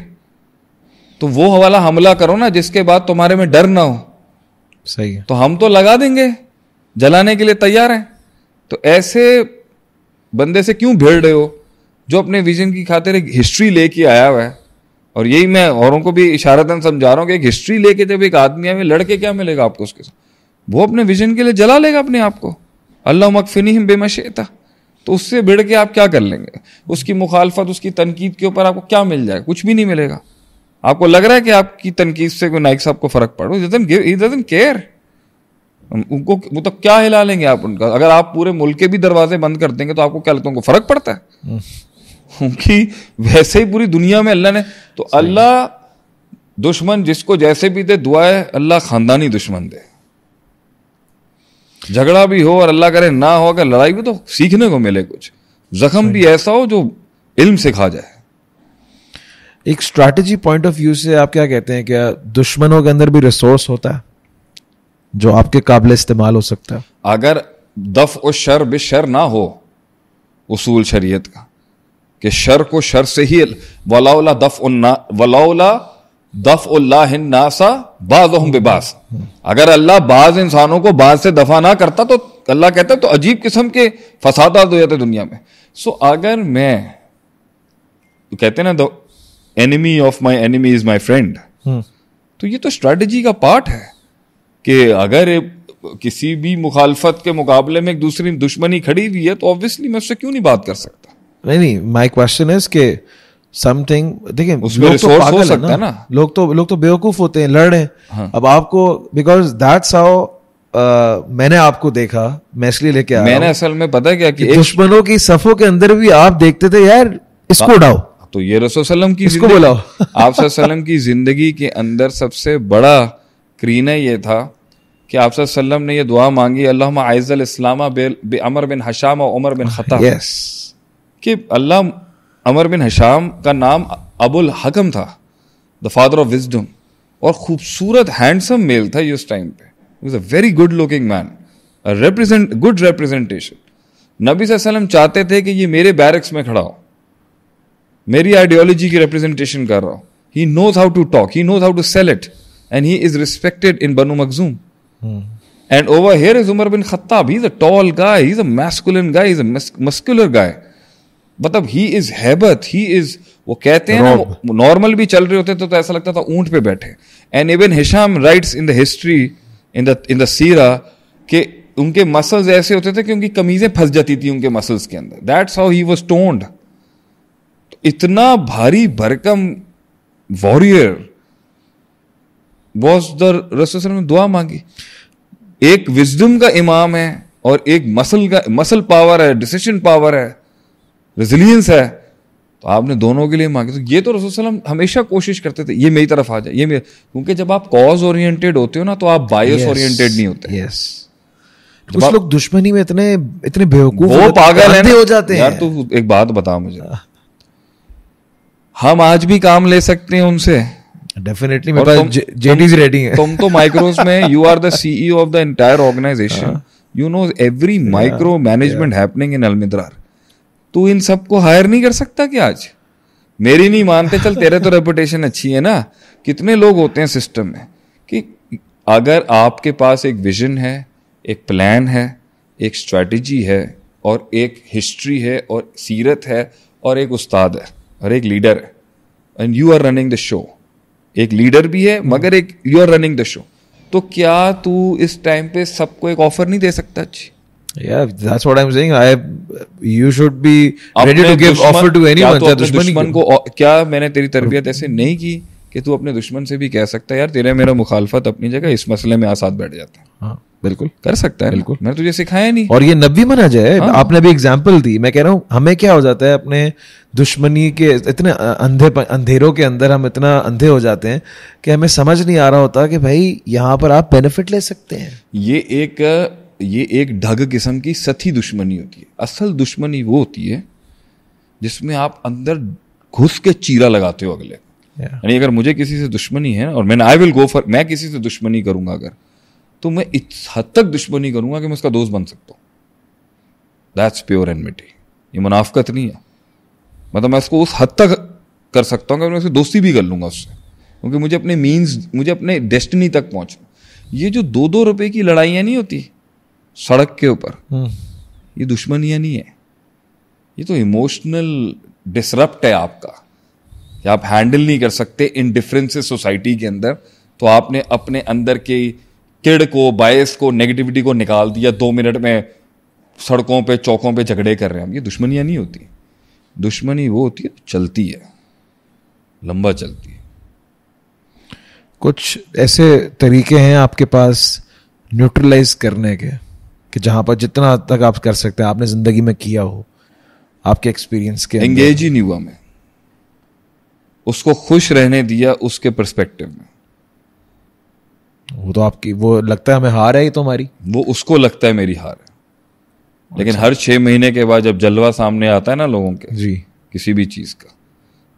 तो वो हवाला हमला करो ना जिसके बाद तुम्हारे में डर ना हो सही है तो हम तो लगा देंगे जलाने के लिए तैयार हैं तो ऐसे बंदे से क्यों भेड़ रहे हो जो अपने विजन की खातिर एक हिस्ट्री लेके आया हुआ है और यही मैं औरों को भी इशारतन समझा रहा हूँ कि एक हिस्ट्री लेके जब एक आदमी आए लड़के क्या मिलेगा आपको उसके साथ वो अपने विजन के लिए जला लेगा अपने आप को अल्लाह मकफिनम बेमशेता तो उससे भिड़ के आप क्या कर लेंगे उसकी मुखालफत उसकी तनकीद के ऊपर आपको क्या मिल जाएगा कुछ भी नहीं मिलेगा आपको लग रहा है कि आपकी तनकीद से कोई नाइक साहब को फ़र्क पड़ो इधन केयर उनको वो तो क्या हिला लेंगे आप उनका अगर आप पूरे मुल्क के भी दरवाजे बंद कर देंगे तो आपको क्या लगता है उनको फ़र्क पड़ता है हम्म। क्योंकि वैसे ही पूरी दुनिया में अल्लाह ने तो अल्लाह दुश्मन जिसको जैसे भी दे दुआए अल्लाह ख़ानदानी दुश्मन दे झगड़ा भी हो और अल्लाह करे ना हो अगर लड़ाई भी तो सीखने को मिले कुछ जख्म भी ऐसा हो जो इल्म से खा जाए एक स्ट्रैटेजी पॉइंट ऑफ व्यू से आप क्या कहते हैं क्या दुश्मनों के अंदर भी रिसोर्स होता है जो आपके काबिल इस्तेमाल हो सकता है अगर दफ और शर शर ना हो उसूल शरीयत का कि शर को शर से ही वलाउला दफ उन्ना वलाउला अगर अल्लाह बाज इंसानों को बाज से दफा ना करता तो अल्लाह कहता तो अजीब किस्म के फसादात हो जाते दुनिया में सो अगर मैं तो कहते ना the enemy of my enemy is my friend तो ये तो स्ट्रैटेजी का पार्ट है कि अगर किसी भी मुखालफत के मुकाबले में एक दूसरी दुश्मनी खड़ी हुई है तो ऑब्वियसली मैं उससे क्यों नहीं बात कर सकता नहीं नहीं माई क्वेश्चन इज के समथिंग देखिए लोग तो पागल है ना ना? लोग तो लोग तो बेवकूफ होते हैं लड़ रहे हैं हाँ. अब आपको बिकॉज दैट्स हाउ मैंने आपको देखा मैं इसलिए लेके आया मैंने असल में पता क्या कि, दुश्मनों की सफों के अंदर भी आप देखते थे यार इसको हाँ। उड़ाओ तो ये रसोसलम की इसको बुलाओ आप सल्लम की जिंदगी के अंदर सबसे बड़ा क्रीन ये था कि आप सल्लम ने ये दुआ मांगी अल्लाह आयजल इस्लामा बे बे अमर बिन हशाम और उमर बिन ah, खता yes. कि अल्लाह अमर बिन हशाम का नाम अबुल हकम था द फादर ऑफ विजडम और खूबसूरत हैंडसम मेल था ये उस टाइम पे was a very good looking man represent good representation नबी वसल्लम चाहते थे कि ये मेरे बैरक्स में खड़ा हो मेरी आइडियोलॉजी की रिप्रेजेंटेशन कर रहा हो he knows how to talk he knows how to sell it and he is respected in Banu Makhzum and over here is Umar bin Khattab he is a tall guy is a guy is a muscular guy मतलब he is हैबत he is वो कहते हैं ना normal भी चल रहे होते तो, तो ऐसा लगता था ऊंट पे बैठे and even Hisham writes in the history in the in the सीरा कि उनके मसल्स ऐसे होते थे कि उनकी कमीजें फंस जाती थी उनके मसल्स के अंदर that's how he was toned इतना भारी भरकम वॉरियर वॉज द रसोसर ने दुआ मांगी एक विजडम का इमाम है और एक मसल का मसल पावर है डिसीशन पावर है रेजिलियंस है तो आपने दोनों के लिए मांगे तो ये तो रसोल हमेशा कोशिश करते थे ये मेरी तरफ आ जाए ये मेरे क्योंकि जब आप कॉज ओरिएंटेड होते हो ना तो आप बायस yes, ओरिएंटेड नहीं होते यस yes. कुछ लोग दुश्मनी में इतने इतने बेवकूफ वो पागल है हो जाते हैं यार तू एक बात बता मुझे हाँ। हम आज भी काम ले सकते हैं उनसे डेफिनेटली जेडीज रेडी है तुम तो माइक्रोस में you are the CEO of the entire organization you know every micro management happening in अलमिद्रार तू इन सबको हायर नहीं कर सकता क्या आज मेरी नहीं मानते चल तेरे तो रेपुटेशन अच्छी है ना कितने लोग होते हैं सिस्टम में कि अगर आपके पास एक विजन है एक प्लान है एक स्ट्रेटजी है और एक हिस्ट्री है और सीरत है और एक उस्ताद है और एक लीडर है and you are running the show एक लीडर भी है मगर एक you are running the show तो क्या तू इस टाइम पे सबको एक ऑफर नहीं दे सकता अच्छी yeah that's what i'm saying i you should be ready to give offer to anyone तो दुश्मन को क्या मैंने तेरी तरबियत ऐसे नहीं की कि तू अपने दुश्मन से भी कह सकता है यार तेरे मेरा मुखालफत अपनी जगह इस मसले में आसाद बैठ जाता है हाँ, बिल्कुल कर सकता है बिल्कुल मैंने तुझे सिखाया नहीं और ये नबी मना जाए हाँ। आपने भी एग्जाम्पल दी मैं कह रहा हूँ हमें क्या हो जाता है अपने दुश्मनी के इतने अंधे अंधेरों के अंदर हम इतना अंधे हो जाते हैं कि हमें समझ नहीं आ रहा होता कि भाई यहाँ पर आप बेनिफिट ले सकते हैं ये एक ये एक ढग किस्म की सती दुश्मनी होती है असल दुश्मनी वो होती है जिसमें आप अंदर घुस के चीरा लगाते हो अगले यानी अगर मुझे किसी से दुश्मनी है और मैंने आई विल गो फॉर मैं किसी से दुश्मनी करूंगा अगर तो मैं इस हद तक दुश्मनी करूंगा कि मैं उसका दोस्त बन सकता हूँ दैट्स प्योर एनमिटी ये मुनाफकत नहीं है मतलब मैं उसको उस हद तक कर सकता हूँ कि मैं उससे दोस्ती भी कर लूंगा उससे क्योंकि मुझे अपने मीन्स मुझे अपने डेस्टिनी तक पहुँचना ये जो दो दो रुपए की लड़ाइयाँ नहीं होती सड़क के ऊपर हम्म। ये दुश्मनियाँ नहीं है ये तो इमोशनल डिसरप्ट है आपका कि आप हैंडल नहीं कर सकते इन डिफरेंसेस सोसाइटी के अंदर तो आपने अपने अंदर के किड को बायस को नेगेटिविटी को निकाल दिया दो मिनट में सड़कों पे चौकों पे झगड़े कर रहे हैं हम ये दुश्मनियाँ नहीं होती दुश्मनी वो होती है चलती है लंबा चलती है कुछ ऐसे तरीके हैं आपके पास न्यूट्रलाइज करने के कि जहां पर जितना हद तक आप कर सकते हैं आपने जिंदगी में किया हो आपके एक्सपीरियंस के एंगेज ही नहीं हुआ मैं उसको खुश रहने दिया उसके परस्पेक्टिव में वो तो आपकी वो लगता है हमें हार है ही तो हमारी वो उसको लगता है मेरी हार है लेकिन अच्छा। हर छह महीने के बाद जब जलवा सामने आता है ना लोगों के जी किसी भी चीज़ का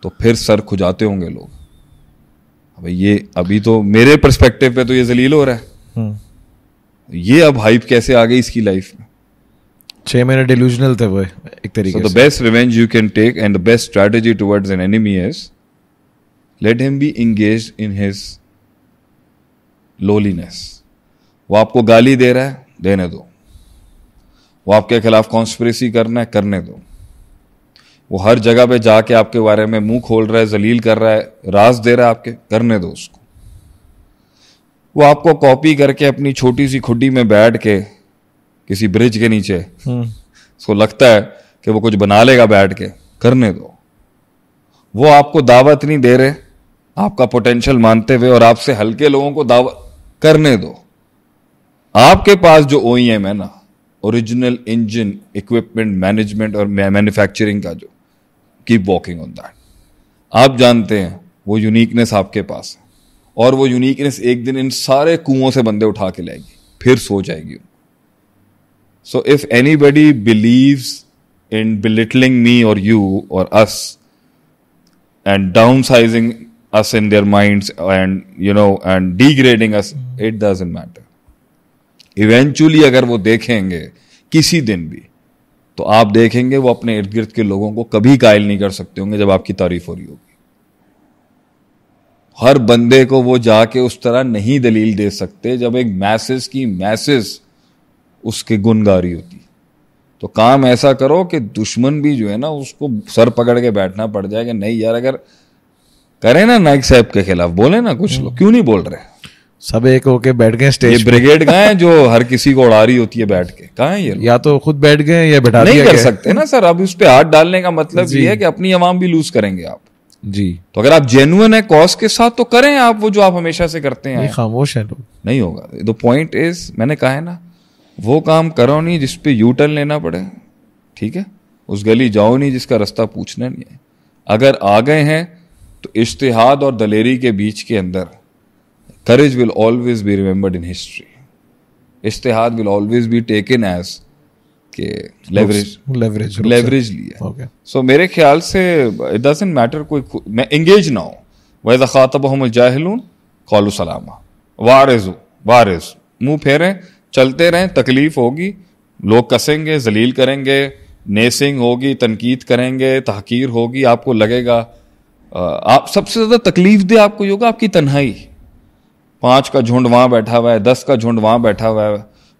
तो फिर सर खुजाते होंगे लोग भाई ये अभी तो मेरे परस्पेक्टिव पे तो ये जलील हो रहा है हम्म। ये अब हाइप कैसे आ गई इसकी लाइफ में छह महीने डिल्यूजनल थे वो एक तरीके से the best revenge you can take and the best strategy towards an enemy is let him be engage in his loneliness वो आपको गाली दे रहा है देने दो वो आपके खिलाफ कॉन्स्परेसी करना है करने दो वो हर जगह पे जाके आपके बारे में मुंह खोल रहा है जलील कर रहा है राज दे रहा है आपके करने दो उसको वो आपको कॉपी करके अपनी छोटी सी खुडी में बैठ के किसी ब्रिज के नीचे हम्म। उसको लगता है कि वो कुछ बना लेगा बैठ के करने दो वो आपको दावत नहीं दे रहे आपका पोटेंशियल मानते हुए और आपसे हल्के लोगों को दावत करने दो आपके पास जो ओ e है ना ओरिजिनल इंजन इक्विपमेंट मैनेजमेंट और मैन्युफैक्चरिंग का जो कीप वॉकिंग ऑन दैट आप जानते हैं वो यूनिकनेस आपके पास है और वो यूनिकनेस एक दिन इन सारे कुओं से बंदे उठा के लाएगी फिर सो जाएगी so if anybody believe in belittling me और यू और us and downsizing their mind and you know and degrading us it doesn't matter eventually अगर वो देखेंगे किसी दिन भी तो आप देखेंगे वो अपने इर्द गिर्द के लोगों को कभी कायल नहीं कर सकते होंगे जब आपकी तारीफ हो रही होगी हर बंदे को वो जाके उस तरह नहीं दलील दे सकते जब एक मैसेज की मैसेज उसके गुनगारी रही होती तो काम ऐसा करो कि दुश्मन भी जो है ना उसको सर पकड़ के बैठना पड़ जाए कि नहीं यार अगर करें ना नाइक साहब के खिलाफ बोले ना कुछ लोग क्यों नहीं बोल रहे सब एक होके बैठ गए स्टेज ये ब्रिगेड कहा है जो हर किसी को उड़ा रही होती है बैठ के कहा है ये या तो खुद बैठ गए या बैठा नहीं कर सकते ना सर अब उस पर हाथ डालने का मतलब ये है कि अपनी आवाम भी लूज करेंगे आप जी तो अगर आप जेन्युन है कॉज के साथ तो करें आप वो जो आप हमेशा से करते हैं खामोश है लोग नहीं होगा द पॉइंट इज मैंने कहा है ना वो काम करो नहीं जिस पे यू टर्न लेना पड़े ठीक है उस गली जाओ नहीं जिसका रास्ता पूछना नहीं है अगर आ गए हैं तो इश्तेहाद और दलेरी के बीच के अंदर courage will always be remembered in history इश्तहाद will always be taken as के लेवरेज लेवरेज लेवरेज लिया ओके सो मेरे ख्याल से इट डजेंट मैटर कोई मैं एंगेज ना हो वैजा ख़ातबहम जाहलून कौल सलामा वारजो वारज मुंह फेरें चलते रहें तकलीफ होगी लोग कसेंगे जलील करेंगे नेसिंग होगी तनकीद करेंगे तहकीर होगी आपको लगेगा आप सबसे ज़्यादा तकलीफ दे आपको योगा आपकी तन्हाई पाँच का झुंड वहाँ बैठा हुआ है दस का झुंड वहाँ बैठा हुआ है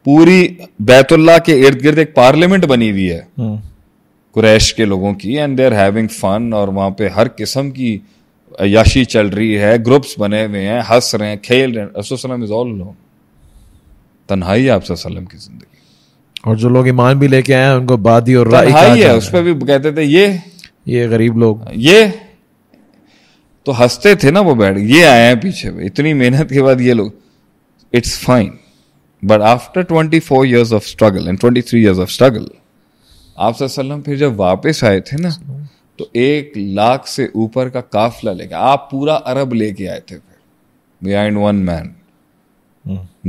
पूरी बैतुल्ला के इर्द गिर्द एक पार्लियामेंट बनी हुई है हम्म। कुरैश के लोगों की and they are having fun और वहां पे हर किस्म की याशी चल रही है ग्रुप्स बने हुए हैं हंस रहे हैं खेल रहे हैं इज ऑल लोन तन्हाई है आपसे की जिंदगी और जो लोग ईमान भी लेके आए उनको बादी और राई है उस पर भी कहते थे ये ये गरीब लोग ये तो हंसते थे ना वो बैठ ये आए हैं पीछे इतनी मेहनत के बाद ये लोग it's fine but after twenty four years of struggle and twenty three years of struggle आप फिर जब वापस आए थे ना तो एक लाख से ऊपर का काफिला लेके आप पूरा अरब लेके आए थे फिर behind one man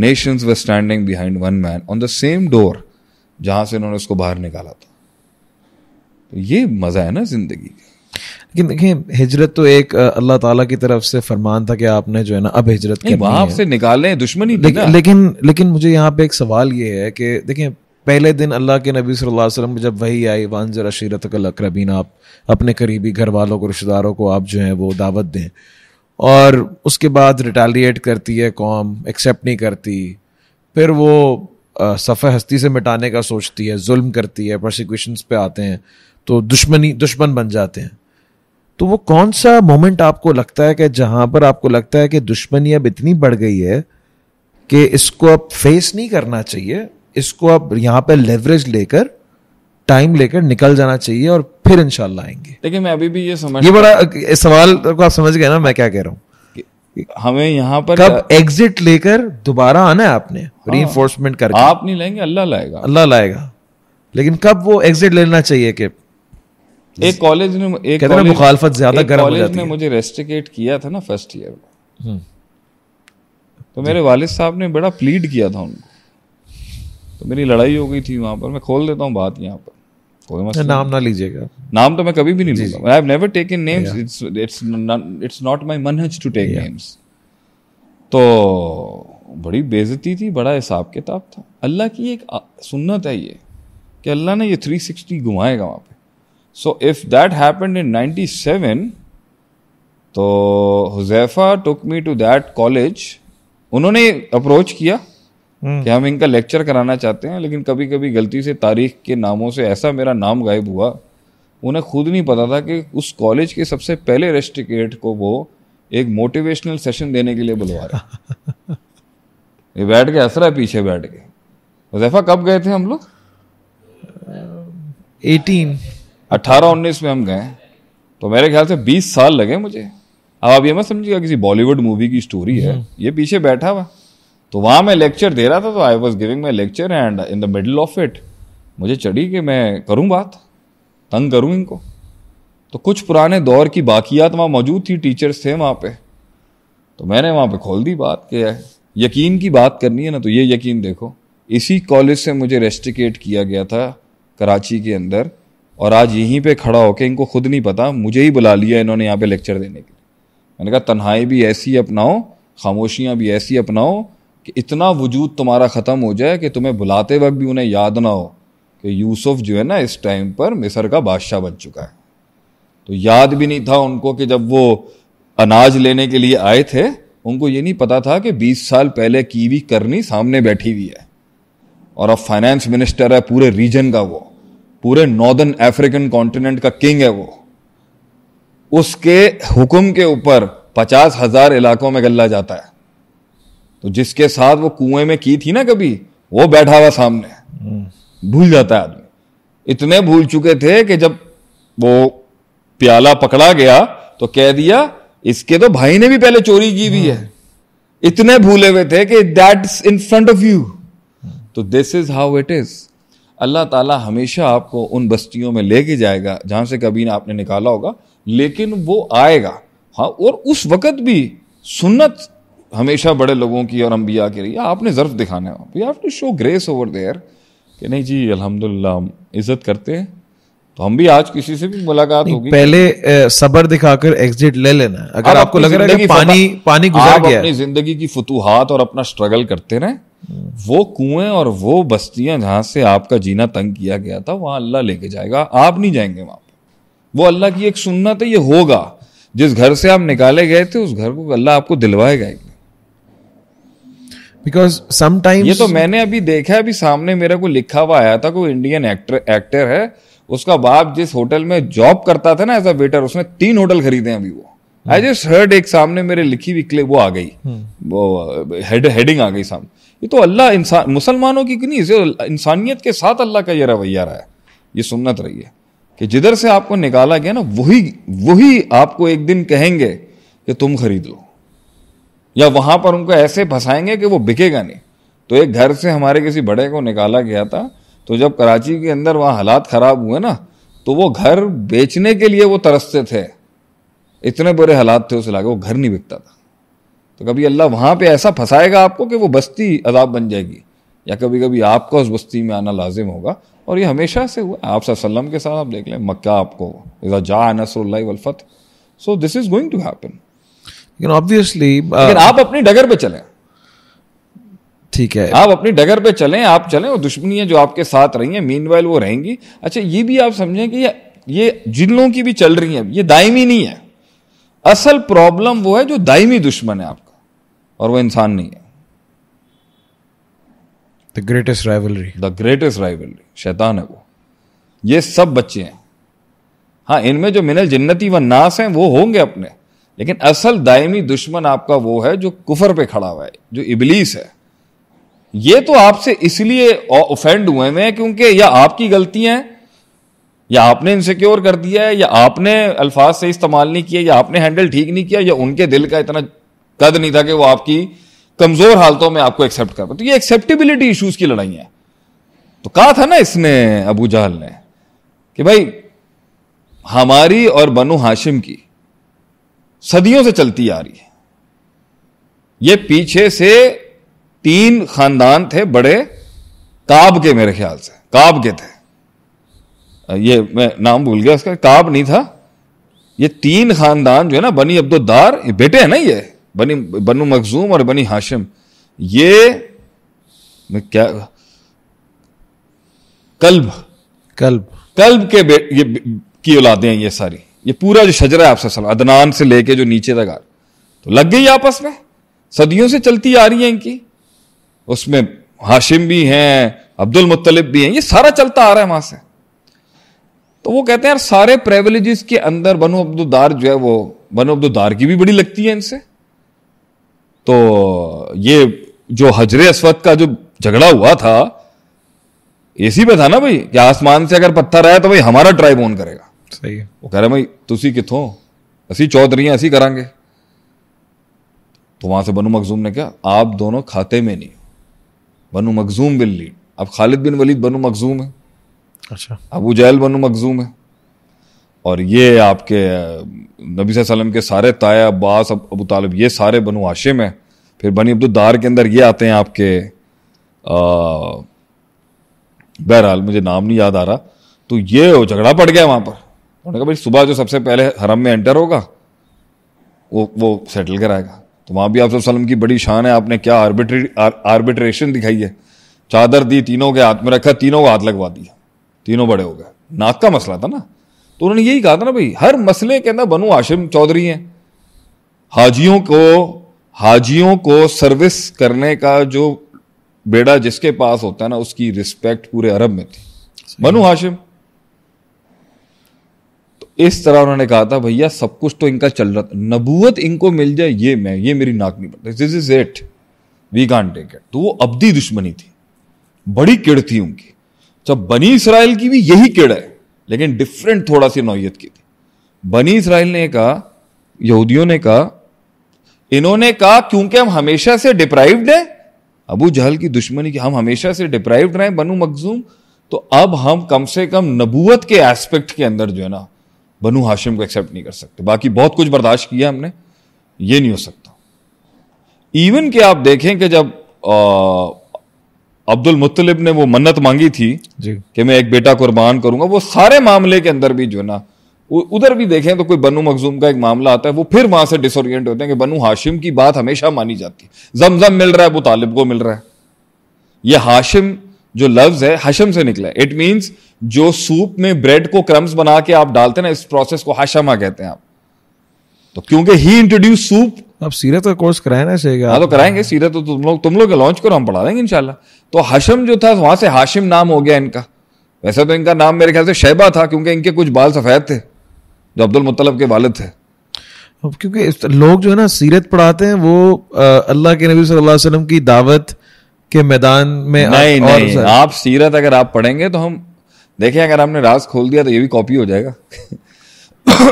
nations were standing behind one man on the same door जहां से उन्होंने उसको बाहर निकाला था तो ये मजा है ना जिंदगी का लेकिन देखिए हिजरत तो एक अल्लाह ताला की तरफ से फरमान था कि आपने जो है ना अब हिजरत करनी वहां से निकालें दुश्मनी लेकिन लेकिन लेकिन मुझे यहाँ पे एक सवाल ये है कि देखें पहले दिन अल्लाह के नबी सल्लल्लाहु अलैहि वसल्लम जब वही आई वानजर अशीरत कल आप अपने करीबी घर वालों को रिश्तेदारों को आप जो है वो दावत दें और उसके बाद रिटेलिएट करती है कौम एक्सेप्ट नहीं करती फिर वो सफ़े हस्ती से मिटाने का सोचती है जुल्म करती है प्रोसिक्यूशन पे आते हैं तो दुश्मनी दुश्मन बन जाते हैं तो वो कौन सा मोमेंट आपको लगता है कि जहां पर आपको लगता है कि दुश्मनी अब इतनी बढ़ गई है कि इसको अब फेस नहीं करना चाहिए इसको अब यहाँ पर लेवरेज लेकर टाइम लेकर निकल जाना चाहिए और फिर इंशाल्लाह आएंगे लेकिन मैं अभी भी ये समझ ये बड़ा सवाल को आप समझ गए ना मैं क्या कह रहा हूँ हमें यहाँ पर कब एग्जिट लेकर दोबारा आना है आपने हाँ, री इन्फोर्समेंट करके आप नहीं लाएंगे अल्लाह लाएगा अल्लाह लाएगा लेकिन कब वो एग्जिट लेना चाहिए कि एक कॉलेज ने एक कहते मुखालफत ज्यादा गर्म हो जाती है मुझे रेस्ट्रिकेट किया था ना फर्स्ट ईयर में हम्म। तो मेरे वालिद साहब ने बड़ा प्लीड किया था उनको तो मेरी लड़ाई हो गई थी वहां पर मैं खोल देता हूँ बात यहाँ पर कोई मसला नाम ना लीजिएगा नाम तो मैं कभी भी नहीं लूंगा I have never taken names it's it's it's not my मनहज टू टेक नेम्स तो बड़ी बेजती थी बड़ा हिसाब किताब था अल्लाह की एक सुन्नत है ये कि अल्लाह ने ये 360 घुमाएगा वहां So if that happened in 97, तो Huzaifa took me to that college उन्होंने अप्रोच किया हम्म। कि हम इनका लेक्चर कराना चाहते हैं लेकिन कभी कभी गलती से तारीख के नामों से ऐसा मेरा नाम गायब हुआ उन्हें खुद नहीं पता था कि उस कॉलेज के सबसे पहले रेस्टिकेट को वो एक मोटिवेशनल सेशन देने के लिए बुलवा रहे ये बैठ के असरा पीछे बैठ के हुजैफा कब गए थे हम लोग एटीन अट्ठारह उन्नीस में हम गए तो मेरे ख्याल से बीस साल लगे मुझे अब आप ये मत समझिएगा किसी बॉलीवुड मूवी की स्टोरी है हम्म। ये पीछे बैठा हुआ तो वहाँ मैं लेक्चर दे रहा था तो I was giving my lecture and in the middle of it मुझे चढ़ी कि मैं करूँ बात तंग करूँ इनको तो कुछ पुराने दौर की बाकियात वहाँ मौजूद थी टीचर्स थे वहाँ पे तो मैंने वहाँ पे खोल दी बात के यकीन की बात करनी है ना तो ये यकीन देखो इसी कॉलेज से मुझे रेस्टिकेट किया गया था कराची के अंदर और आज यहीं पे खड़ा होकर इनको खुद नहीं पता मुझे ही बुला लिया इन्होंने यहाँ पे लेक्चर देने के लिए मैंने कहा तन्हाई भी ऐसी अपनाओ खामोशियाँ भी ऐसी अपनाओ कि इतना वजूद तुम्हारा ख़त्म हो जाए कि तुम्हें बुलाते वक्त भी उन्हें याद ना हो कि यूसुफ जो है ना इस टाइम पर मिसर का बादशाह बन चुका है तो याद भी नहीं था उनको कि जब वो अनाज लेने के लिए आए थे उनको ये नहीं पता था कि 20 साल पहले कीवी करनी सामने बैठी हुई है और अब फाइनेंस मिनिस्टर है पूरे रीजन का वो पूरे नॉर्दर्न अफ्रीकन कॉन्टिनेंट का किंग है वो उसके हुक्म के ऊपर पचास हजार इलाकों में गल्ला जाता है तो जिसके साथ वो कुएं में की थी ना कभी वो बैठा हुआ सामने हम्म। भूल जाता है आदमी इतने भूल चुके थे कि जब वो प्याला पकड़ा गया तो कह दिया इसके तो भाई ने भी पहले चोरी की हुई है हम्म। इतने भूले हुए थे कि that's in front of you तो this is how it is अल्लाह ताला हमेशा आपको उन बस्तियों में लेके जाएगा जहाँ से कभी ना आपने निकाला होगा लेकिन वो आएगा हाँ और उस वक़्त भी सुन्नत हमेशा बड़े लोगों की और अम्बिया की रही आपने ज़र्फ दिखाना है we have to show grace over there कि नहीं जी अल्हम्दुलिल्लाह हम इज़्ज़त करते हैं तो हम भी आज किसी से भी मुलाकात होगी पहले सबर दिखाकर एग्जिट ले लेना अगर आप आपको लग रहा है कि पानी पानी गुजर गया अपनी जिंदगी की फतूहत और अपना स्ट्रगल करते रहें वो कुएं और वो बस्तियां जहां से आपका जीना तंग किया गया था वहां अल्लाह लेके जाएगा आप नहीं जाएंगे वहां वो अल्लाह की एक सुन्नत है ये होगा जिस घर से आप निकाले गए थे उस घर को अल्लाह आपको दिलवाएगा बिकॉज समटाइम्स ये तो मैंने अभी देखा है अभी सामने मेरे को लिखा हुआ आया था कोई इंडियन एक्टर एक्टर है उसका बाप जिस होटल में जॉब करता था ना एज अ वेटर उसने तीन होटल खरीदे हैं अभी वो आई जस्ट हर्ड एक सामने मेरे लिखी हुई वो आ गई हम्म। वो हेड uh, हेडिंग आ गई सामने ये तो अल्लाह इंसान मुसलमानों की नहीं इंसानियत के साथ अल्लाह का ये रवैया रहा है ये सुन्नत रही है कि जिधर से आपको निकाला गया ना वही वही आपको एक दिन कहेंगे कि तुम खरीद लो या वहाँ पर उनको ऐसे फंसाएंगे कि वो बिकेगा नहीं तो एक घर से हमारे किसी बड़े को निकाला गया था तो जब कराची के अंदर वहाँ हालात ख़राब हुए ना तो वो घर बेचने के लिए वो तरसते थे इतने बुरे हालात थे उस इलाके वो घर नहीं बिकता था तो कभी अल्लाह वहाँ पे ऐसा फंसाएगा आपको कि वो बस्ती अदाब बन जाएगी या कभी कभी आपका उस बस्ती में आना लाजिम होगा और ये हमेशा से हुआ आप सल्लम के साथ आप देख लें मक्का आपको इज़ा जा नसर वलफ़त so this is going to happen लेकिन ऑब्वियसली आप अपनी डगर पे चलें ठीक है आप अपनी डगर पे चलें आप चलें और दुश्मनियाँ जो आपके साथ रही हैं मीन वो रहेंगी अच्छा ये भी आप समझें कि ये जिन लोगों की भी चल रही हैं ये दायमी नहीं है असल प्रॉब्लम वो है जो दायमी दुश्मन है आपका और वो इंसान नहीं है the greatest rivalry the greatest rivalry शैतान है वो ये सब बच्चे हैं हाँ इनमें जो मिनल जिन्नती व नास हैं वो होंगे अपने लेकिन असल दायमी दुश्मन आपका वो है जो कुफर पे खड़ा हुआ है जो इबलीस है ये तो आपसे इसलिए ऑफेंड हुए हुए हैं क्योंकि या आपकी गलतियां हैं या आपने इनसिक्योर कर दिया है या आपने अल्फाज से इस्तेमाल नहीं किया या आपने हैंडल ठीक नहीं किया या उनके दिल का इतना कद नहीं था कि वो आपकी कमजोर हालतों में आपको एक्सेप्ट कर तो ये एक्सेप्टेबिलिटी इश्यूज की लड़ाई है तो कहा था ना इसने अबू जहल ने कि भाई हमारी और बनु हाशिम की सदियों से चलती आ रही है ये पीछे से तीन खानदान थे बड़े काब के मेरे ख्याल से काब के थे ये मैं नाम भूल गया उसका काब नहीं था ये तीन खानदान जो है ना बनी ये बेटे हैं ना ये बनी बनु मखजूम और बनी हाशिम ये क्या कल्ब कल्ब कल्ब के ये की औलादे हैं ये सारी ये पूरा जो शजरा है आपसे अदनान से लेके जो नीचे तक आ तो लग गई आपस में सदियों से चलती आ रही है इनकी उसमें हाशिम भी हैं अब्दुल मुत्तलिब भी हैं ये सारा चलता आ रहा है वहां से तो वो कहते हैं यार सारे प्रेवलेजेस के अंदर बनु अब्दुदार जो है वो बनु अब्दुदार की भी बड़ी लगती है इनसे तो ये जो हजरे अस्वत का जो झगड़ा हुआ था इसी पे था ना भाई कि आसमान से अगर पत्थर आया तो भाई हमारा ट्राइब ऑन करेगा सही है वो कह रहे भाई तुसी कितो असी चौधरी असी करांगे तो वहां से बनु मखजूम ने कहा आप दोनों खाते में नहीं बनु मखजूम बिल लीड अब खालिद बिन वलीद बनु मखजूम है अच्छा अबू जहल बनु मखजूम है और ये आपके नबी वसल्लम के सारे ताया अब्बास अब अबू तालब ये सारे बनु हाशिम है फिर बनी अब्दुलदार के अंदर ये आते हैं आपके बहरहाल मुझे नाम नहीं याद आ रहा तो ये हो झगड़ा पड़ गया वहां पर उन्होंने कहा भाई सुबह जो सबसे पहले हरम में एंटर होगा वो वो सेटल कराएगा तो वहां भी आप सल्लम की बड़ी शान है आपने क्या आर्बिट्री आर, आर्बिट्रेशन दिखाई है चादर दी तीनों के हाथ में रखा तीनों को हाथ लगवा दिया तीनों बड़े हो गए नाक का मसला था ना तो उन्होंने यही कहा था ना भाई हर मसले के अंदर बनू आशिम चौधरी हैं हाजियों को हाजियों को सर्विस करने का जो बेड़ा जिसके पास होता है ना उसकी रिस्पेक्ट पूरे अरब में थी बनू हाशिम तो इस तरह उन्होंने कहा था भैया सब कुछ तो इनका चल रहा था नबूत इनको मिल जाए ये मैं ये मेरी नाक नहीं पड़ता this is at we can take it तो वो अबदी दुश्मनी थी बड़ी किड़ थी उनकी जब बनी इसराइल की भी यही किड़ है लेकिन डिफरेंट थोड़ा सी नौीयत की थी बनी इसराइल ने कहा यहूदियों ने कहा इन्होंने कहा क्योंकि हम हमेशा से डिप्राइव्ड हैं अबू जहल की दुश्मनी की हम हमेशा से डिप्राइव्ड रहे बनु मखजूम तो अब हम कम से कम नबूत के एस्पेक्ट के अंदर जो है ना बनु हाशिम को एक्सेप्ट नहीं कर सकते बाकी बहुत कुछ बर्दाश्त किया हमने ये नहीं हो सकता इवन कि आप देखें कि जब अब्दुल मुतलिब ने वो मन्नत मांगी थी कि मैं एक बेटा कुर्बान करूंगा वो सारे मामले के अंदर भी जो है ना उधर भी देखें तो कोई बनु मखजूम का एक मामला आता है वो फिर वहां से डिसोरियंट होते हैं कि बनु हाशिम की बात हमेशा मानी जाती है जमजम मिल रहा है वो तालिब को मिल रहा है ये हाशिम जो लफ्ज है हशम से निकला है इट मीन्स जो सूप में ब्रेड को क्रम्स बना के आप डालते हैं ना इस प्रोसेस को हाशमा कहते हैं आप तो क्योंकि ही इंट्रोड्यूस सूप अब सीरत का कोर्स ना सही हाँ तो कराएंगे सीरत तो तुम लोग तुम लोग लॉन्च करो हम पढ़ा देंगे इनशाला तो हशम जो था वहां से हाशिम नाम हो गया इनका वैसे तो इनका नाम मेरे ख्याल से शैबा था क्योंकि इनके कुछ बाल सफेद थे जो अब्दुल मुतलब के वालिद थे क्योंकि लोग जो है ना सीरत पढ़ाते हैं वो अल्लाह के नबी सल्लल्लाहु अलैहि वसल्लम की दावत के मैदान में नहीं आप, नहीं आप सीरत अगर आप पढ़ेंगे तो हम देखें अगर हमने राज खोल दिया तो ये भी कॉपी हो जाएगा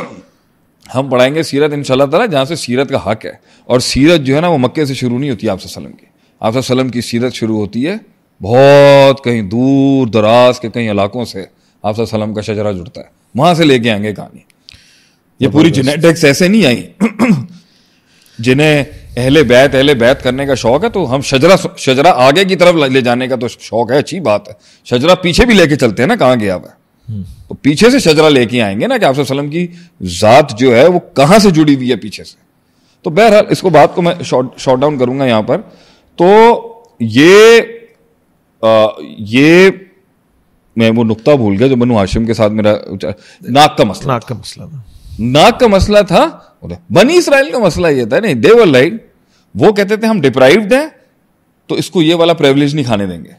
हम पढ़ाएंगे सीरत इन ताला जहाँ से सीरत का हक है और सीरत जो है ना वो मक्के से शुरू नहीं होती आपसे वसलम की आप वसलम की सीरत शुरू होती है बहुत कहीं दूर दराज के कई इलाकों से आपसे वसलम का शजरा जुड़ता है वहाँ से लेके आएंगे कहानी ये पूरी जेनेटिक्स ऐसे नहीं आई जिन्हें अहले बैत अहले बैत करने का शौक है तो हम शजरा शजरा आगे की तरफ ले जाने का तो शौक है अच्छी बात है शजरा पीछे भी लेके चलते हैं ना कहाँ गया वह हम्म। तो पीछे से शजरा लेके आएंगे ना कि आप वसलम की ज़ात जो है वो कहाँ से जुड़ी हुई है पीछे से तो बहरहाल इसको बात को मैं शॉर्ट शॉर्ट डाउन करूंगा यहाँ पर तो ये आ, ये मैं वो नुकता भूल गया जो बनु हाशिम के साथ मेरा नाक का मसला नाक का मसला था नाक का मसला था बनी इसराइल का मसला ये था नहीं देवर लाइक वो कहते थे हम डिप्राइव्ड हैं तो इसको ये वाला प्रेवलेज नहीं खाने देंगे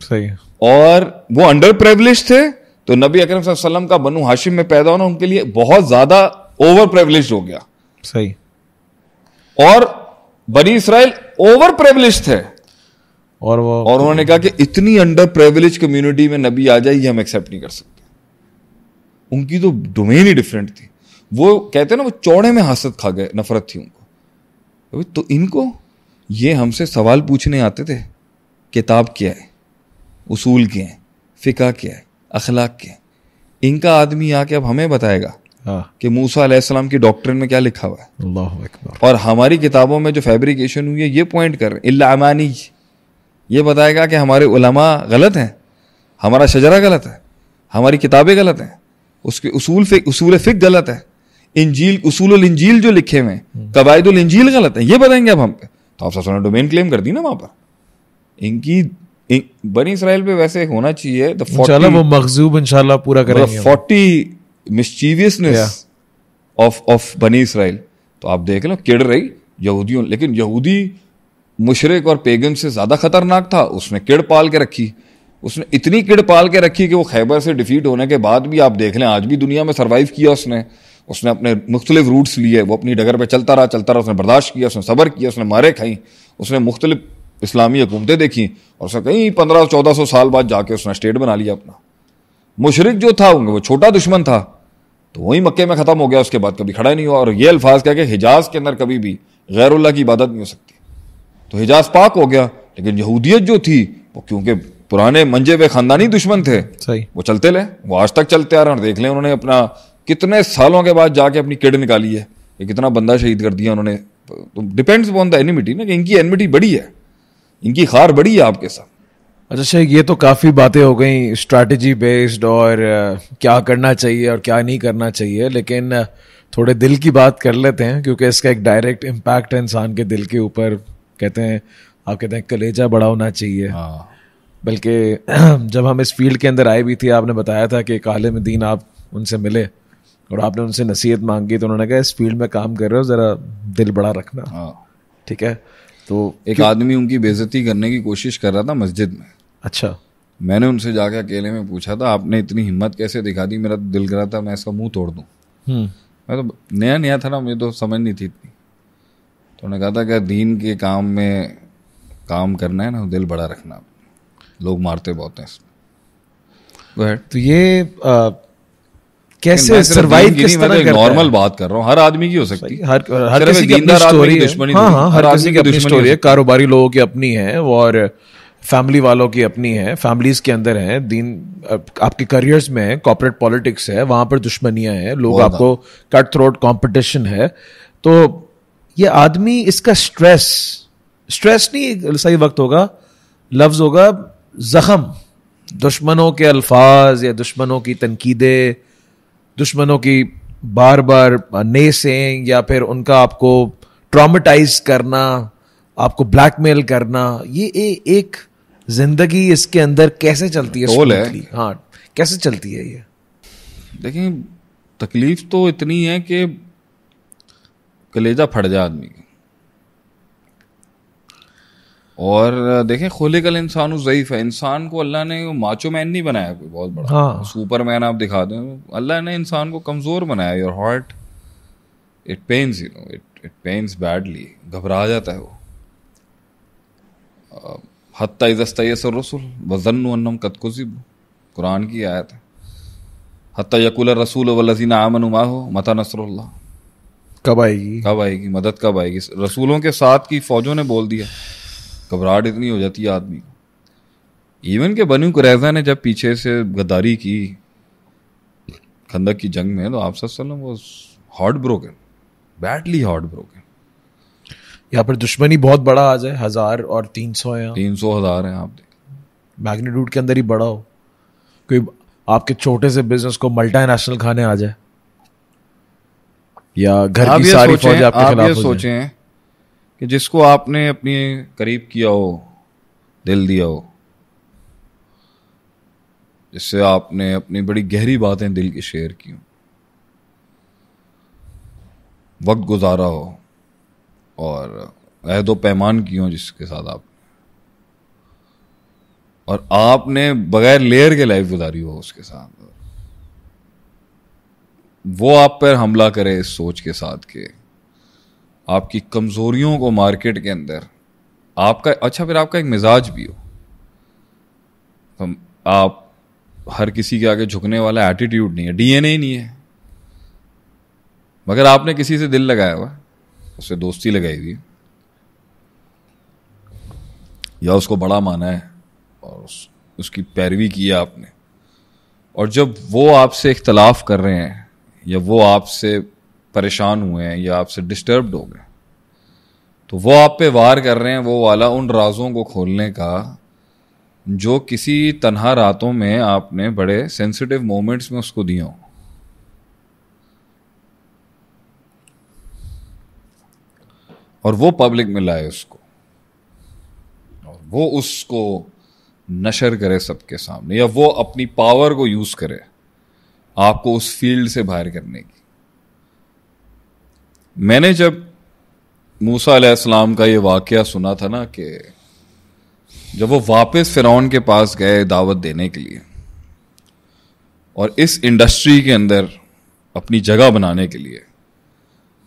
सही और वो अंडर प्रेवलेज थे तो नबी अकरम वसल्लम का बनु हाशिम में पैदा होना उनके लिए बहुत ज्यादा ओवर प्रेवलेज हो गया सही और बनी इसराइल ओवर प्रेवलेज थे और वो और उन्होंने कहा कि इतनी अंडर प्रेवलेज कम्युनिटी में नबी आ जाए ये हम एक्सेप्ट नहीं कर सकते उनकी तो डोमेन ही डिफरेंट थी वो कहते हैं ना वो चौड़े में हसद खा गए नफरत थी उनको तो, तो इनको ये हमसे सवाल पूछने आते थे किताब क्या है उसूल क्या है फ़िका क्या है अखलाक क्या है इनका आदमी आके अब हमें बताएगा हाँ। कि मूसा अलैहिस्सलाम की डॉक्ट्रिन में क्या लिखा हुआ है और हमारी किताबों में जो फैब्रिकेशन हुई है ये पॉइंट कर रहे इलामानी ये बताएगा कि हमारे उलमा गलत हैं हमारा शजरा गलत है हमारी किताबें गलत हैं उसके उसूल फिक उसूल फ़िक गलत है इंजील उसूल इंजील जो लिखे हुए हैं हम्म। कवायदुल इंजील गलत है ये बताएंगे अब हम तो आप सबसे डोमेन क्लेम कर दी ना वहां पर इनकी इन, बनी इसराइल पे वैसे होना चाहिए तो फोर्टी वो मखजूब इंशाल्लाह पूरा करेंगे forty mischievousness of of Bani Israel तो आप देख लो किड़ रही यहूदियों लेकिन यहूदी मुशरक और पेगन से ज़्यादा खतरनाक था उसने किड़ पाल के रखी उसने इतनी किड़ पाल के रखी कि वो खैबर से डिफीट होने के बाद भी आप देख लें आज भी दुनिया में सर्वाइव किया उसने उसने अपने मुख्तलिफ रूट्स लिए वो अपनी डगर पर चलता रहा चलता रहा उसने बर्दाश्त किया उसने सबर किया उसने मारे खाई उसने मुख्तलिफ इस्लामी हुकूमतें देखी और उसने कहीं पंद्रह चौदह सौ साल बाद जाके उसने स्टेट बना लिया अपना मुशरक जो था वो छोटा दुश्मन था तो वही मक्के में ख़त्म हो गया उसके बाद कभी खड़ा नहीं हुआ और ये अल्फाज कह के हिजाज के अंदर कभी भी गैरुल्ला की इबादत नहीं हो सकती तो हिजाज पाक हो गया लेकिन यहूदियत जो थी वो क्योंकि पुराने मंजे हुए खानदानी दुश्मन थे सही वो चलते रहे वो आज तक चलते आ रहे हैं और देख लें उन्होंने अपना कितने सालों के बाद जाके अपनी किड निकाली है ये कितना बंदा शहीद कर दिया उन्होंने तो डिपेंड्स ऑन द एनिमिटी ना कि इनकी एनिमिटी बड़ी है इनकी खार बड़ी है आपके साथ अच्छा शेख ये तो काफ़ी बातें हो गई स्ट्रैटेजी बेस्ड और क्या करना चाहिए और क्या नहीं करना चाहिए लेकिन थोड़े दिल की बात कर लेते हैं क्योंकि इसका एक डायरेक्ट इम्पैक्ट है इंसान के दिल के ऊपर कहते हैं आप कहते हैं कलेजा बड़ा होना चाहिए हाँ। बल्कि जब हम इस फील्ड के अंदर आए भी थे आपने बताया था कि काले में दीन आप उनसे मिले और आपने उनसे नसीहत मांगी तो उन्होंने कहा इस फील्ड में काम कर रहे हो ज़रा दिल बड़ा रखना हाँ ठीक है तो एक आदमी उनकी बेजती करने की कोशिश कर रहा था मस्जिद में अच्छा मैंने उनसे जाके अकेले में पूछा था आपने इतनी हिम्मत कैसे दिखा दी मेरा दिल करा था मैं इसका मुंह तोड़ दूँ हम्म। मैं तो नया नया था ना मुझे तो समझ नहीं थी इतनी तो उन्होंने कहा था कि दीन के काम में काम करना है ना दिल बड़ा रखना लोग मारते बहुत हैं इसमें तो ये आ, कैसे सरवाइव किस तो तरह करता नॉर्मल बात कर रहा हूँ हर आदमी की हो सकती है हर हर किसी की अपनी स्टोरी है हाँ हाँ हर किसी की अपनी स्टोरी है कारोबारी लोगों की अपनी है और फैमिली वालों की अपनी है फैमिलीज के अंदर है दीन आपके करियर्स में है कॉपरेट पॉलिटिक्स है वहां पर दुश्मनियां हैं लोग आपको कट थ्रोट कॉम्पिटिशन है तो ये आदमी इसका स्ट्रेस स्ट्रेस नहीं सही वक्त होगा लफ्ज होगा जख्म दुश्मनों के अल्फाज या दुश्मनों की तनकीदें दुश्मनों की बार बार ने या फिर उनका आपको ट्रामेटाइज करना आपको ब्लैकमेल करना ये ए, एक जिंदगी इसके अंदर कैसे चलती है है हाँ कैसे चलती है ये देखिए तकलीफ तो इतनी है कि कलेजा फट जाए आदमी और देखें खुलिकल इंसान ज़यीफ है इंसान को अल्लाह ने माचो मैन नहीं बनाया कोई बहुत बड़ा हाँ। सुपर मैन आप दिखा दें अल्लाह ने इंसान को कमज़ोर बनाया your heart it pains you know it it pains badly घबरा जाता है वो हत्ता इज़स्तैसर रसूल वजन कद कुब कुरान की आयत है हत्ता यकुल रसूल वलजीना आमन उमा हो मता नसर कब आएगी कब आएगी मदद कब आएगी रसूलों के साथ की फ़ौजों ने बोल दिया घबराहट इतनी हो जाती है आदमी को इवन के बनू कुरैजा ने जब पीछे से गद्दारी की खंदक की जंग में तो आप वसल्लम वो heart broken badly heart broken यहाँ पर दुश्मनी बहुत बड़ा आ जाए हजार और तीन सौ है तीन सौ हजार है आप देख मैग्नीट्यूड के अंदर ही बड़ा हो कोई आपके छोटे से बिजनेस को मल्टीनेशनल खाने आ जाए या घर की सारी फौज आपके आप खिलाफ हो सोचे कि जिसको आपने अपने करीब किया हो दिल दिया हो जिससे आपने अपनी बड़ी गहरी बातें दिल की शेयर की वक्त गुजारा हो और अहदो पैमान की हो जिसके साथ आप और आपने बगैर लेयर के लाइफ गुजारी हो उसके साथ वो आप पर हमला करे इस सोच के साथ के आपकी कमज़ोरियों को मार्केट के अंदर आपका अच्छा फिर आपका एक मिजाज भी हो तो आप हर किसी के आगे झुकने वाला एटीट्यूड नहीं है डीएनए ही नहीं है मगर आपने किसी से दिल लगाया हुआ उससे दोस्ती लगाई हुई या उसको बड़ा माना है और उस, उसकी पैरवी की है आपने और जब वो आपसे इख्तलाफ कर रहे हैं या वो आपसे परेशान हुए हैं या आपसे डिस्टर्ब हो गए तो वो आप पे वार कर रहे हैं वो वाला उन राजों को खोलने का जो किसी तनहा रातों में आपने बड़े सेंसिटिव मोमेंट्स में उसको दिया हो और वो पब्लिक में लाए उसको और वो उसको नशर करे सबके सामने या वो अपनी पावर को यूज़ करे आपको उस फील्ड से बाहर करने की मैंने जब मूसा अलैहिस्सलाम का ये वाक़ सुना था ना कि जब वो वापस फ़िरौन के पास गए दावत देने के लिए और इस इंडस्ट्री के अंदर अपनी जगह बनाने के लिए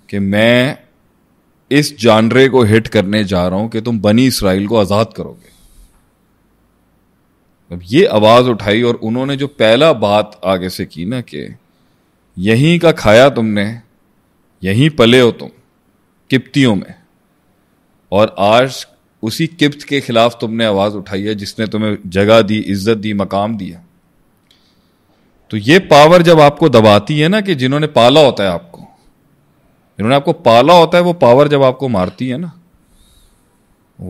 कि मैं इस जानरे को हिट करने जा रहा हूं कि तुम बनी इसराइल को आज़ाद करोगे अब ये आवाज़ उठाई और उन्होंने जो पहला बात आगे से की ना कि यहीं का खाया तुमने यहीं पले हो तुम किप्तियों में और आज उसी किप्त के खिलाफ तुमने आवाज़ उठाई है जिसने तुम्हें जगह दी इज्जत दी मकाम दिया तो ये पावर जब आपको दबाती है ना कि जिन्होंने पाला होता है आपको जिन्होंने आपको पाला होता है वो पावर जब आपको मारती है ना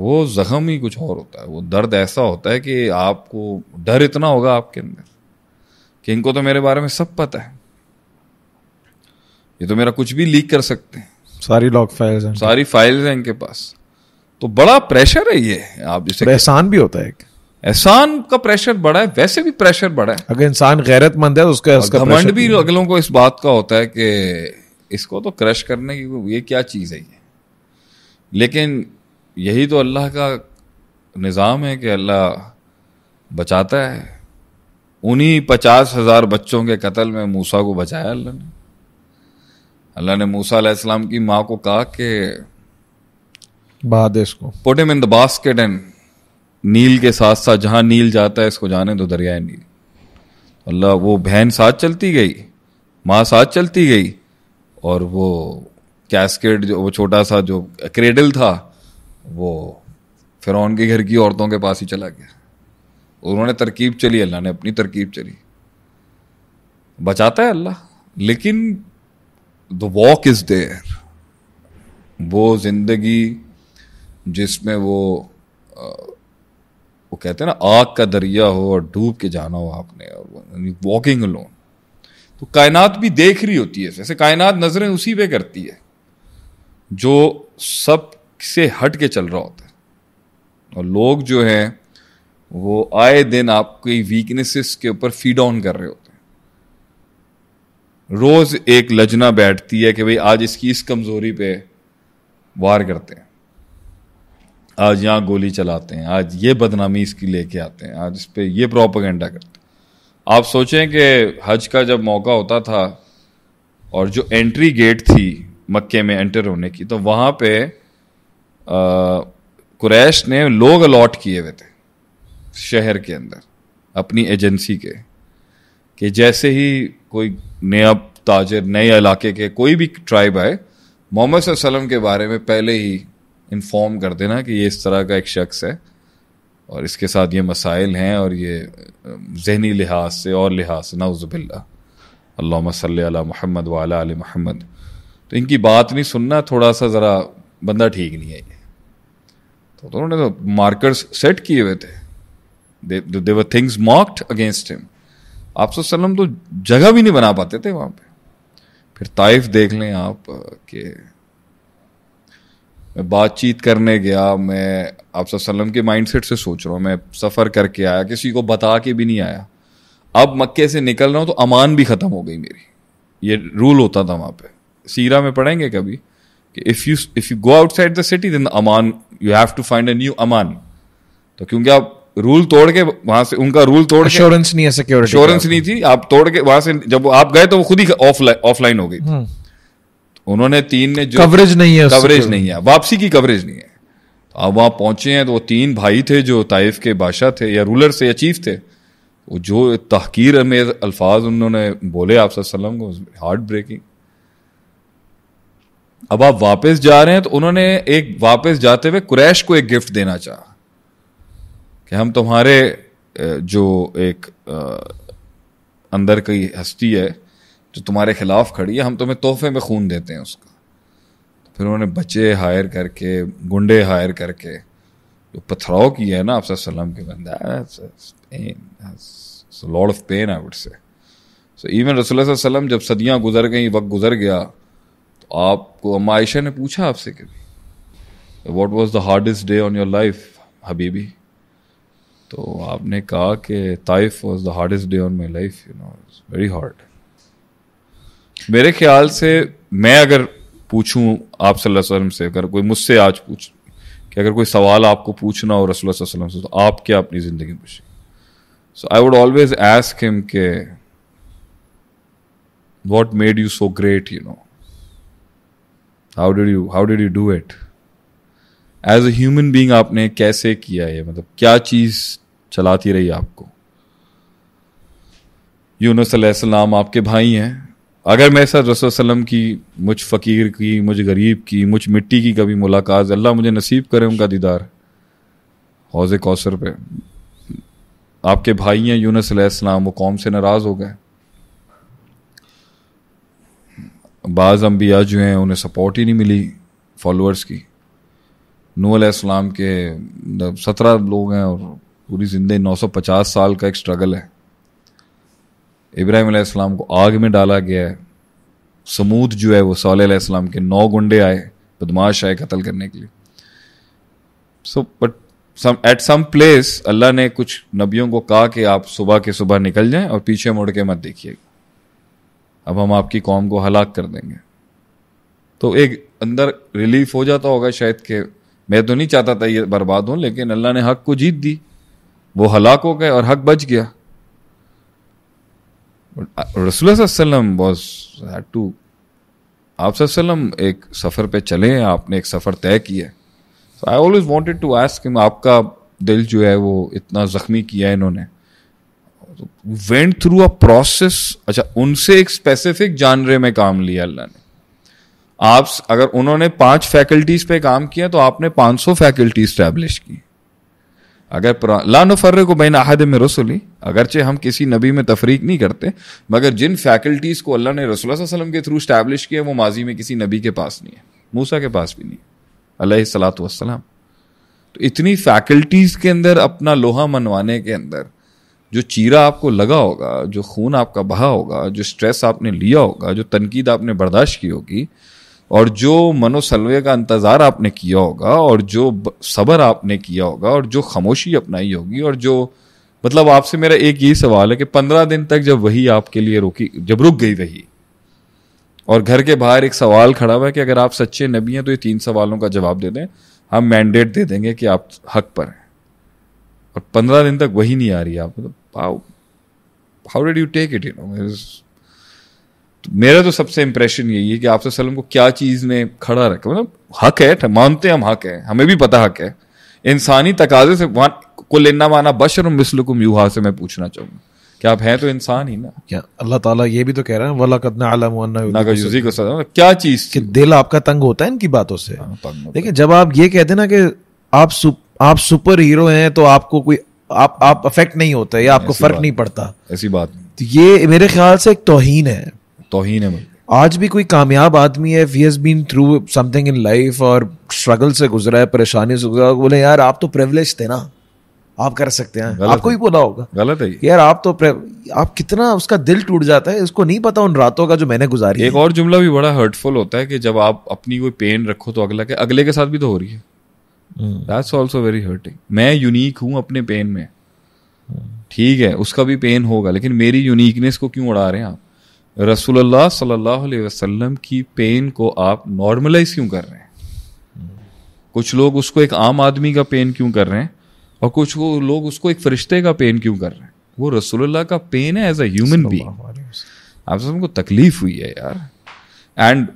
वो जख्म ही कुछ और होता है वो दर्द ऐसा होता है कि आपको डर इतना होगा आपके अंदर कि इनको तो मेरे बारे में सब पता है ये तो मेरा कुछ भी लीक कर सकते हैं सारी लॉग फाइल्स हैं सारी फाइल्स हैं इनके पास तो बड़ा प्रेशर है ये आप जिसे एहसान भी होता है एहसान का प्रेशर बड़ा है वैसे भी प्रेशर बड़ा है अगर इंसान गैरतमंद है तो उसका घमंड भी अगलों को इस बात का होता है कि इसको तो क्रश करने की ये क्या चीज़ है ये लेकिन यही तो अल्लाह का निज़ाम है कि अल्लाह बचाता है उन्हीं पचास हज़ार बच्चों के कत्ल में मूसा को बचाया अल्लाह ने अल्लाह ने मूसा अलैहिस्सलाम की माँ को कहा कि बहादेश को put him in the basket and Nile के साथ साथ जहाँ नील जाता है इसको जाने दो दरियाए नील अल्लाह वो बहन साथ चलती गई माँ साथ चलती गई और वो कैस्केट जो वो छोटा सा जो क्रेडल था वो फिरौन के घर की औरतों के पास ही चला गया उन्होंने तरकीब चली अल्लाह ने अपनी तरकीब चली बचाता है अल्लाह लेकिन द वॉक इज देयर वो जिंदगी जिसमें वो वो कहते हैं ना आग का दरिया हो और डूब के जाना हो आपने और वॉकिंग लोन तो कायनात भी देख रही होती है जैसे कायनात नज़रें उसी पे करती है जो सब से हट के चल रहा होता है और लोग जो हैं वो आए दिन आपकी वीकनेसेस के ऊपर फीड ऑन कर रहे होते रोज एक लजना बैठती है कि भाई आज इसकी इस कमजोरी पे वार करते हैं आज यहाँ गोली चलाते हैं आज ये बदनामी इसकी लेके आते हैं आज इस पर यह प्रोपागेंडा करते हैं आप सोचें कि हज का जब मौका होता था और जो एंट्री गेट थी मक्के में एंटर होने की तो वहां पे कुरैश ने लोग अलॉट किए हुए थे शहर के अंदर अपनी एजेंसी के कि जैसे ही कोई नया ताजर नए इलाके के कोई भी ट्राइब आए मोहम्मद वसल्लम के बारे में पहले ही इन्फॉर्म कर देना कि ये इस तरह का एक शख्स है और इसके साथ ये मसाइल हैं और ये जहनी लिहाज से और लिहाज से नाउज़बिल्ला अल्लाह सल महमद वाला आल महमद तो इनकी बात नहीं सुनना थोड़ा सा ज़रा बंदा ठीक नहीं है ये तो उन्होंने तो मार्कर्स सेट किए हुए थे they were things mocked against him आप वसल्लम तो जगह भी नहीं बना पाते थे वहां पे फिर ताइफ देख लें आप के मैं बातचीत करने गया मैं आप वसल्लम के माइंडसेट से सोच रहा हूँ मैं सफ़र करके आया किसी को बता के भी नहीं आया अब मक्के से निकल रहा हूँ तो अमान भी ख़त्म हो गई मेरी ये रूल होता था वहाँ पे सीरा में पढ़ेंगे कभी कि if you if you go outside the city then अमान you have to find a new अमान तो क्योंकि आप रूल तोड़ के वहां से उनका रूल तोड़ अश्योरेंस नहीं है सिक्योरिटी अश्योरेंस नहीं थी आप तोड़ के वहां से जब आप गए तो वो खुद ही ऑफलाइन हो गई हम्म। उन्होंने तीन ने जो कवरेज नहीं है कवरेज नहीं है वापसी की कवरेज नहीं है अब तो वहां पहुंचे हैं तो वो तीन भाई थे जो ताइफ के बादशाह थे या रूलर से या चीफ थे वो जो तहकीर में अल्फाज उन्होंने बोले आप को हार्ट ब्रेकिंग अब आप वापस जा रहे हैं तो उन्होंने एक वापस जाते हुए कुरैश को एक गिफ्ट देना चाहा कि हम तुम्हारे जो एक अंदर की हस्ती है जो तुम्हारे खिलाफ खड़ी है हम तुम्हें तोहफे में खून देते हैं उसका फिर उन्होंने बच्चे हायर करके गुंडे हायर करके जो पथराव किया है ना आप सल्लम के बंदा lord of pain I would say so even रसोल्ला जब सदियाँ गुजर गई वक्त गुजर गया तो आपको अम्मा आयशा ने पूछा आपसे कभी what was the hardest day on your life हबीबी तो आपने कहा कि Taif was the hardest day on my life you know it's very hard मेरे ख्याल से मैं अगर पूछूं आप वसल्लम से अगर कोई मुझसे आज पूछ कि अगर कोई सवाल आपको पूछना हो रसोल्ला वसल्लम से तो आप क्या अपनी ज़िंदगी में पूछें so I would always ask him के what made you so great you know how did you how did you do it as a human being आपने कैसे किया ये मतलब क्या चीज़ चलाती रही आपको यूनस आपके भाई हैं अगर मैं सर रसोल की मुझ फ़कीर की मुझ गरीब की मुझ मिट्टी की कभी मुलाकात अल्लाह मुझे नसीब करे उनका दीदार हौज कौसर पे आपके भाई हैं यूनस वो कौम से नाराज़ हो गए बाज़ अम्बिया जो हैं उन्हें सपोर्ट ही नहीं मिली फॉलोअर्स की नूल के सत्रह लोग हैं और पूरी ज़िंदगी नौ सौ पचास साल का एक स्ट्रगल है इब्राहिम को आग में डाला गया है समूद जो है वो साल के नौ गुंडे आए बदमाश आए कत्ल करने के लिए so but some at some place अल्लाह ने कुछ नबियों को कहा कि आप सुबह के सुबह निकल जाएं और पीछे मुड़ के मत देखिए अब हम आपकी कौम को हलाक कर देंगे तो एक अंदर रिलीफ हो जाता होगा शायद के मैं तो नहीं चाहता था ये बर्बाद हों लेकिन अल्लाह ने हक को जीत दी वो हलाक हो गए और हक बच गया रसुल्लम वॉज टू आप एक सफ़र पे चले आपने एक सफ़र तय किया so I always wanted to ask आपका दिल जो है वो इतना ज़ख्मी किया है इन्होंने वेंट थ्रू अ प्रोसेस अच्छा उनसे एक स्पेसिफिक जानरे में काम लिया अल्लाह ने आप अगर उन्होंने पांच फैकल्टीज पे काम किया तो आपने 500 फैकल्टी स्टैब्लिश की अगर लान फर्र को बैन अहद में रसोली अगरचे हम किसी नबी में तफरीक नहीं करते मगर जिन फैकल्टीज़ को अल्लाह ने रसोल्ला वसलम के थ्रू स्टैब्लिश किया वो माजी में किसी नबी के पास नहीं है मूसा के पास भी नहीं अल्लाह सलात तो इतनी फैकल्टीज़ के अंदर अपना लोहा मनवाने के अंदर जो चीरा आपको लगा होगा जो खून आपका बहा होगा जो स्ट्रेस आपने लिया होगा जो तनकीद आपने बर्दाश्त की होगी और जो मनोसलवे का इंतज़ार आपने किया होगा और जो सबर आपने किया होगा और जो खामोशी अपनाई होगी और जो मतलब आपसे मेरा एक यही सवाल है कि पंद्रह दिन तक जब वही आपके लिए रुकी जब रुक गई वही और घर के बाहर एक सवाल खड़ा हुआ है कि अगर आप सच्चे नबी हैं तो ये तीन सवालों का जवाब दे दें हम मैंडेट दे देंगे कि आप हक पर हैं और पंद्रह दिन तक वही नहीं आ रही आप how how did you take it you know मेरा तो सबसे इम्प्रेशन यही है कि आप को क्या चीज़ में खड़ा रखा मतलब हक है मानते हम हक है हमें भी पता हक है इंसानी तकाजे से वहाँ को लेना माना बशर को म्यूहा से मैं पूछना चाहूंगा क्या आप हैं तो इंसान ही ना क्या अल्लाह ताला ये भी तो कह रहे हैं क्या चीज़ कि दिल आपका तंग होता है इनकी बातों से हाँ, देखिए जब आप ये कहते ना कि आप आप सुपर हीरो हैं तो आपको कोई आप आप अफेक्ट नहीं होता या आपको फर्क नहीं पड़ता ऐसी बात तो ये मेरे ख्याल से एक तोहिन है तोहीन है आज भी कोई कामयाब आदमी है we has been through something in life और स्ट्रगल से गुजरा है परेशानी से गुजरा बोले यार आप तो प्रिवलेज थे ना आप कर सकते हैं आपको ही बोला होगा गलत है यार आप तो आप कितना उसका दिल टूट जाता है उसको नहीं पता उन रातों का जो मैंने गुजारी एक और जुमला भी बड़ा हर्टफुल होता है कि जब आप अपनी कोई पेन रखो तो अगला के अगले के साथ भी तो हो रही है दैट्स ऑल्सो वेरी हर्टिंग मैं यूनिक हूँ अपने पेन में ठीक है उसका भी पेन होगा लेकिन मेरी यूनिकनेस को क्यों उड़ा रहे हैं आप रसूलुल्लाह सल्लल्लाहु अलैहि वसल्लम की पेन को आप नॉर्मलाइज क्यों कर रहे हैं कुछ लोग उसको एक आम आदमी का पेन क्यों कर रहे हैं और कुछ लोग उसको एक फरिश्ते का पेन क्यों कर रहे हैं वो रसूलुल्लाह का पेन है एज अ ह्यूमन बी आप सबको तकलीफ हुई है यार and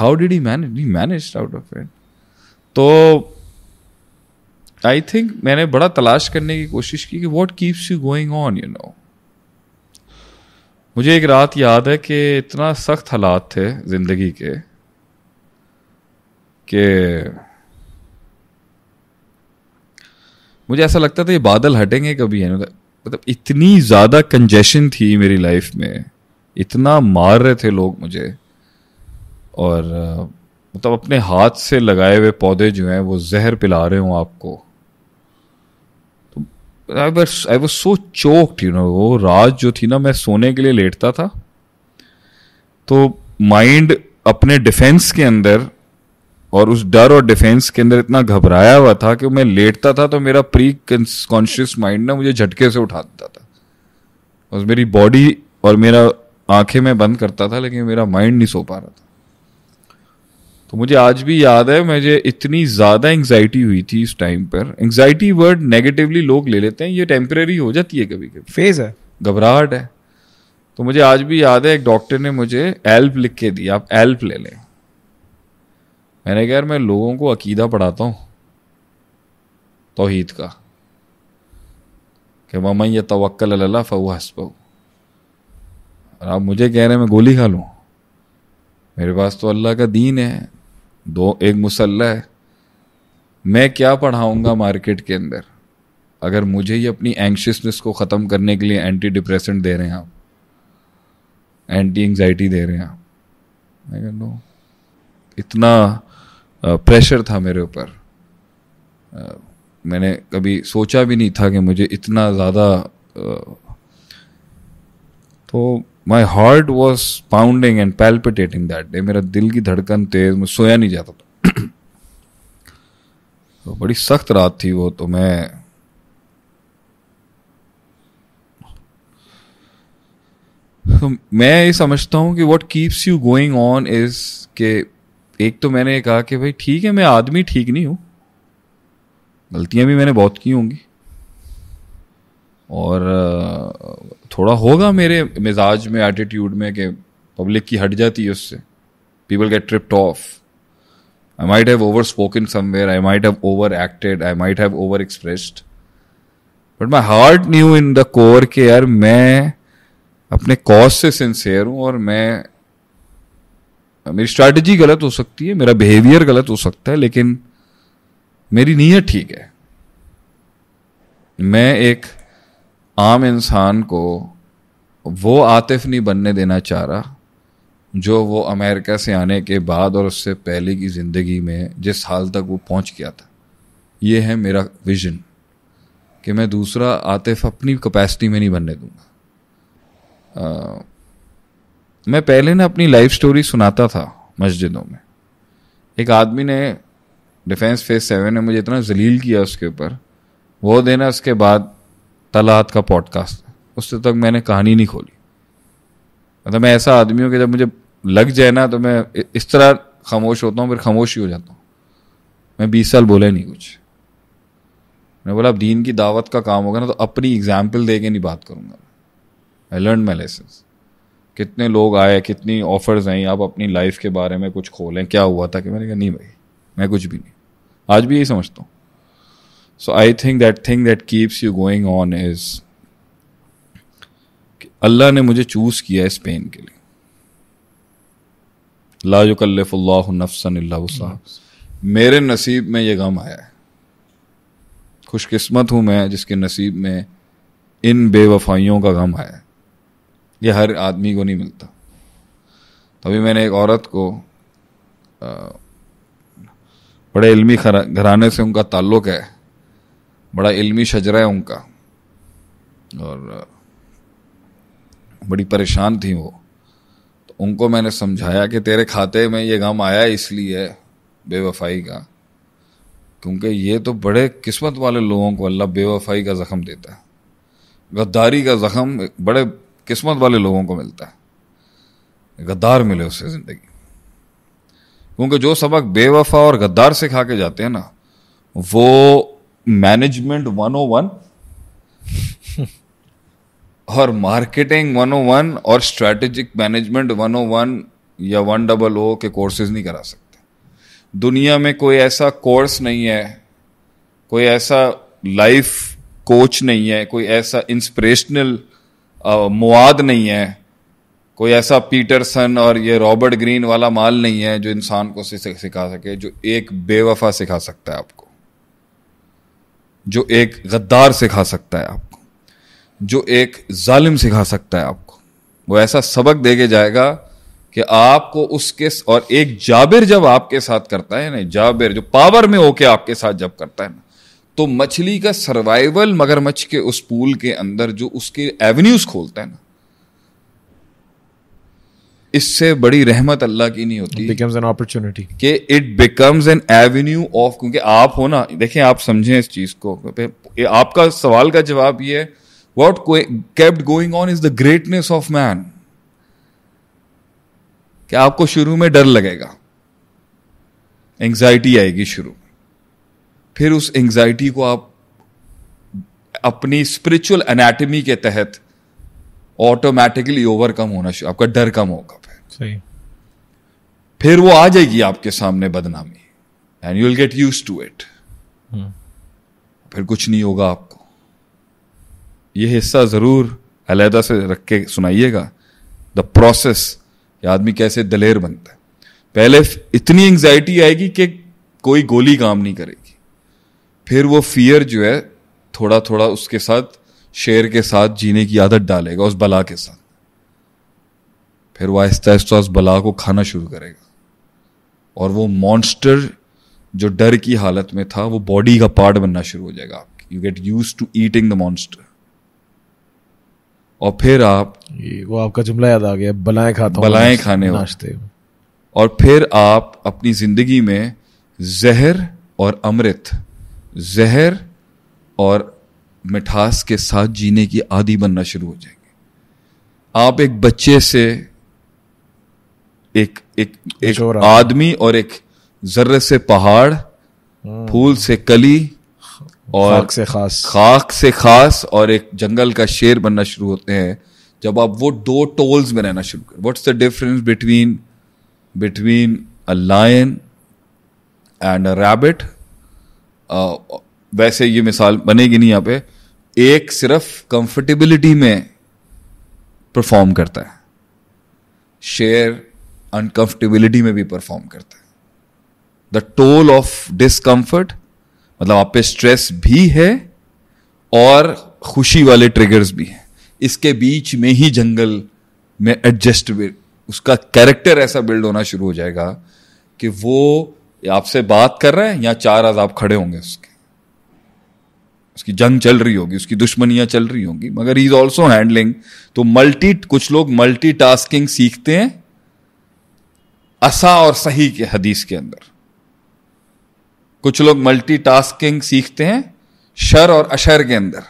how did he manage he manage out of it तो आई थिंक मैंने बड़ा तलाश करने की कोशिश की कि what keeps you going on you know मुझे एक रात याद है कि इतना सख्त हालात थे ज़िंदगी के कि मुझे ऐसा लगता था ये बादल हटेंगे कभी है मतलब इतनी ज़्यादा कंजेशन थी मेरी लाइफ में इतना मार रहे थे लोग मुझे और मतलब अपने हाथ से लगाए हुए पौधे जो हैं वो जहर पिला रहे हों आपको I were I was so choked you know वो रात जो थी ना मैं सोने के लिए लेटता था तो माइंड अपने डिफेंस के अंदर और उस डर और डिफेंस के अंदर इतना घबराया हुआ था कि मैं लेटता था तो मेरा प्री कॉन्शियस माइंड ना मुझे झटके से उठा देता था और मेरी बॉडी और मेरा आंखें मैं बंद करता था लेकिन मेरा माइंड नहीं सो पा रहा था तो मुझे आज भी याद है मुझे इतनी ज़्यादा एंग्जाइटी हुई थी इस टाइम पर एंग्जाइटी वर्ड नेगेटिवली लोग ले लेते हैं ये टेम्परेरी हो जाती है कभी कभी फेज है घबराहट है तो मुझे आज भी याद है एक डॉक्टर ने मुझे एल्प लिख के दी आप एल्प ले लें मैंने कहा मैं लोगों को अकीदा पढ़ाता हूँ तोहीद का कि ममा यह तवक्ल अल्लाह फ़ाउ हसबू और आप मुझे कह रहे हैं मैं गोली खा लूँ मेरे पास तो अल्लाह का दीन है दो एक मुसल्ला है मैं क्या पढ़ाऊंगा मार्केट के अंदर अगर मुझे ही अपनी एंक्शसनेस को ख़त्म करने के लिए एंटी डिप्रेसेंट दे रहे हैं आप एंटी एंगजाइटी दे रहे हैं आप नो इतना प्रेशर था मेरे ऊपर मैंने कभी सोचा भी नहीं था कि मुझे इतना ज़्यादा तो my heart was pounding and palpitating that day मेरा दिल की धड़कन तेज मैं सोया नहीं जाता था तो बड़ी सख्त रात थी वो तो मैं तो मैं ये समझता हूँ कि what keeps you going on is के एक तो मैंने कहा कि भाई ठीक है मैं आदमी ठीक नहीं हूँ गलतियाँ भी मैंने बहुत की होंगी और थोड़ा होगा मेरे मिजाज में एटीट्यूड में कि पब्लिक की हट जाती है उससे people get tripped off I might have overspoken somewhere I might have overacted I might have overexpressed but my heart knew in the core के यार मैं अपने कॉज से सिंसेयर हूँ और मैं मेरी स्ट्रैटेजी गलत हो सकती है मेरा बिहेवियर गलत हो सकता है लेकिन मेरी नीयत ठीक है मैं एक आम इंसान को वो आतिफ नहीं बनने देना चाह रहा जो वो अमेरिका से आने के बाद और उससे पहले की ज़िंदगी में जिस हाल तक वो पहुंच गया था ये है मेरा विजन कि मैं दूसरा आतिफ अपनी कैपेसिटी में नहीं बनने दूंगा आ, मैं पहले ना अपनी लाइफ स्टोरी सुनाता था मस्जिदों में एक आदमी ने डिफेंस फेस सेवन ने मुझे इतना जलील किया उसके ऊपर वो देना उसके बाद तलात का पॉडकास्ट उससे तक मैंने कहानी नहीं खोली मतलब मैं ऐसा आदमी हूँ कि जब मुझे लग जाए ना तो मैं इस तरह खामोश होता हूँ फिर खामोश ही हो जाता हूँ मैं बीस साल बोला नहीं कुछ मैंने बोला अब दीन की दावत का काम होगा ना तो अपनी एग्जाम्पल दे के नहीं बात करूँगा आई लर्न माई लेसन कितने लोग आए कितनी ऑफर्स आई आप अपनी लाइफ के बारे में कुछ खोलें क्या हुआ था कि मैंने कहा नहीं भाई मैं कुछ भी नहीं आज भी यही समझता हूँ so I think that thing that keeps you going on is अल्लाह ने मुझे चूज़ किया है स्पेन के लिए ला युकल्लफ़ल्लाफ़सन मेरे नसीब में ये गम आया है खुशकिस्मत हूँ मैं जिसके नसीब में इन बेवफाइयों का गम आया है ये हर आदमी को नहीं मिलता तभी मैंने एक औरत को आ, बड़े इल्मी घराने से उनका ताल्लुक़ है बड़ा इल्मी शजरा है उनका और बड़ी परेशान थी वो तो उनको मैंने समझाया कि तेरे खाते में ये गम आया इसलिए बेवफाई का क्योंकि ये तो बड़े किस्मत वाले लोगों को अल्लाह बेवफाई का ज़ख़म देता है गद्दारी का ज़ख़म बड़े किस्मत वाले लोगों को मिलता है गद्दार मिले उससे ज़िंदगी क्योंकि जो सबक बेवफा और गद्दार से खा के जाते हैं ना वो मैनेजमेंट 101 और मार्केटिंग 101 और स्ट्रेटेजिक मैनेजमेंट 101 या वन डबल ओ के कोर्सेज नहीं करा सकते दुनिया में कोई ऐसा कोर्स नहीं है कोई ऐसा लाइफ कोच नहीं है कोई ऐसा इंस्पिरेशनल मवाद नहीं है कोई ऐसा पीटरसन और ये रॉबर्ट ग्रीन वाला माल नहीं है जो इंसान को सिखा सके जो एक बेवफा सिखा सकता है आपको जो एक गद्दार सिखा सकता है आपको जो एक जालिम सिखा सकता है आपको वो ऐसा सबक दे के जाएगा कि आपको उसके और एक जाबिर जब आपके साथ करता है ना जाबिर जो पावर में होके आपके साथ जब करता है ना तो मछली का सर्वाइवल मगरमच्छ के उस पूल के अंदर जो उसके एवेन्यूज खोलता है ना इससे बड़ी रहमत अल्लाह की नहीं होती बिकम्स एन अपॉर्चुनिटी कि it becomes an avenue of क्योंकि आप हो ना देखें आप समझें इस चीज को आपका सवाल का जवाब ये है what kept going on is the greatness of man क्या आपको शुरू में डर लगेगा एंग्जाइटी आएगी शुरू फिर उस एंग्जाइटी को आप अपनी स्पिरिचुअल एनाटमी के तहत ऑटोमेटिकली ओवरकम होना शुरू आपका डर कम होगा फिर सही फिर वो आ जाएगी आपके सामने बदनामी and you will get used to it फिर कुछ नहीं होगा आपको ये हिस्सा ज़रूर अलहदा से रख के सुनाइएगा द प्रोसेस आदमी कैसे दलेर बनता है पहले इतनी एंग्जाइटी आएगी कि कोई गोली काम नहीं करेगी फिर वो फियर जो है थोड़ा थोड़ा उसके साथ शेर के साथ जीने की आदत डालेगा उस बला के साथ फिर वह आहिस्ता आहिस्ता उस बला को खाना शुरू करेगा और वो मॉन्स्टर जो डर की हालत में था वो बॉडी का पार्ट बनना शुरू हो जाएगा you get used to eating the monster और फिर आप ये वो आपका जुमला याद आ गया बलाएं खाता बलाएं खाने नाश्ते और फिर आप अपनी जिंदगी में जहर और अमृत जहर और मिठास के साथ जीने की आदि बनना शुरू हो जाएंगे आप एक बच्चे से एक एक एक आदमी और एक जर्रे से पहाड़ हम्म। फूल से कली और खाक से खास खाक से खास और एक जंगल का शेर बनना शुरू होते हैं जब आप वो दो टोल्स में रहना शुरू कर what's the difference between between a lion and a rabbit वैसे ये मिसाल बनेगी नहीं यहाँ पे एक सिर्फ कंफर्टेबिलिटी में परफॉर्म करता है शेयर अनकंफर्टेबिलिटी में भी परफॉर्म करता है द टोल ऑफ डिसकंफर्ट मतलब आप पे स्ट्रेस भी है और खुशी वाले ट्रिगर्स भी हैं इसके बीच में ही जंगल में एडजस्ट उसका कैरेक्टर ऐसा बिल्ड होना शुरू हो जाएगा कि वो आपसे बात कर रहे हैं या चार आज आप खड़े होंगे उसके उसकी जंग चल रही होगी उसकी दुश्मनियां चल रही होंगी मगर इज ऑल्सो हैंडलिंग तो मल्टी कुछ लोग मल्टी टास्किंग सीखते हैं असा और सही के हदीस के अंदर कुछ लोग मल्टी टास्किंग सीखते हैं शर और अशर के अंदर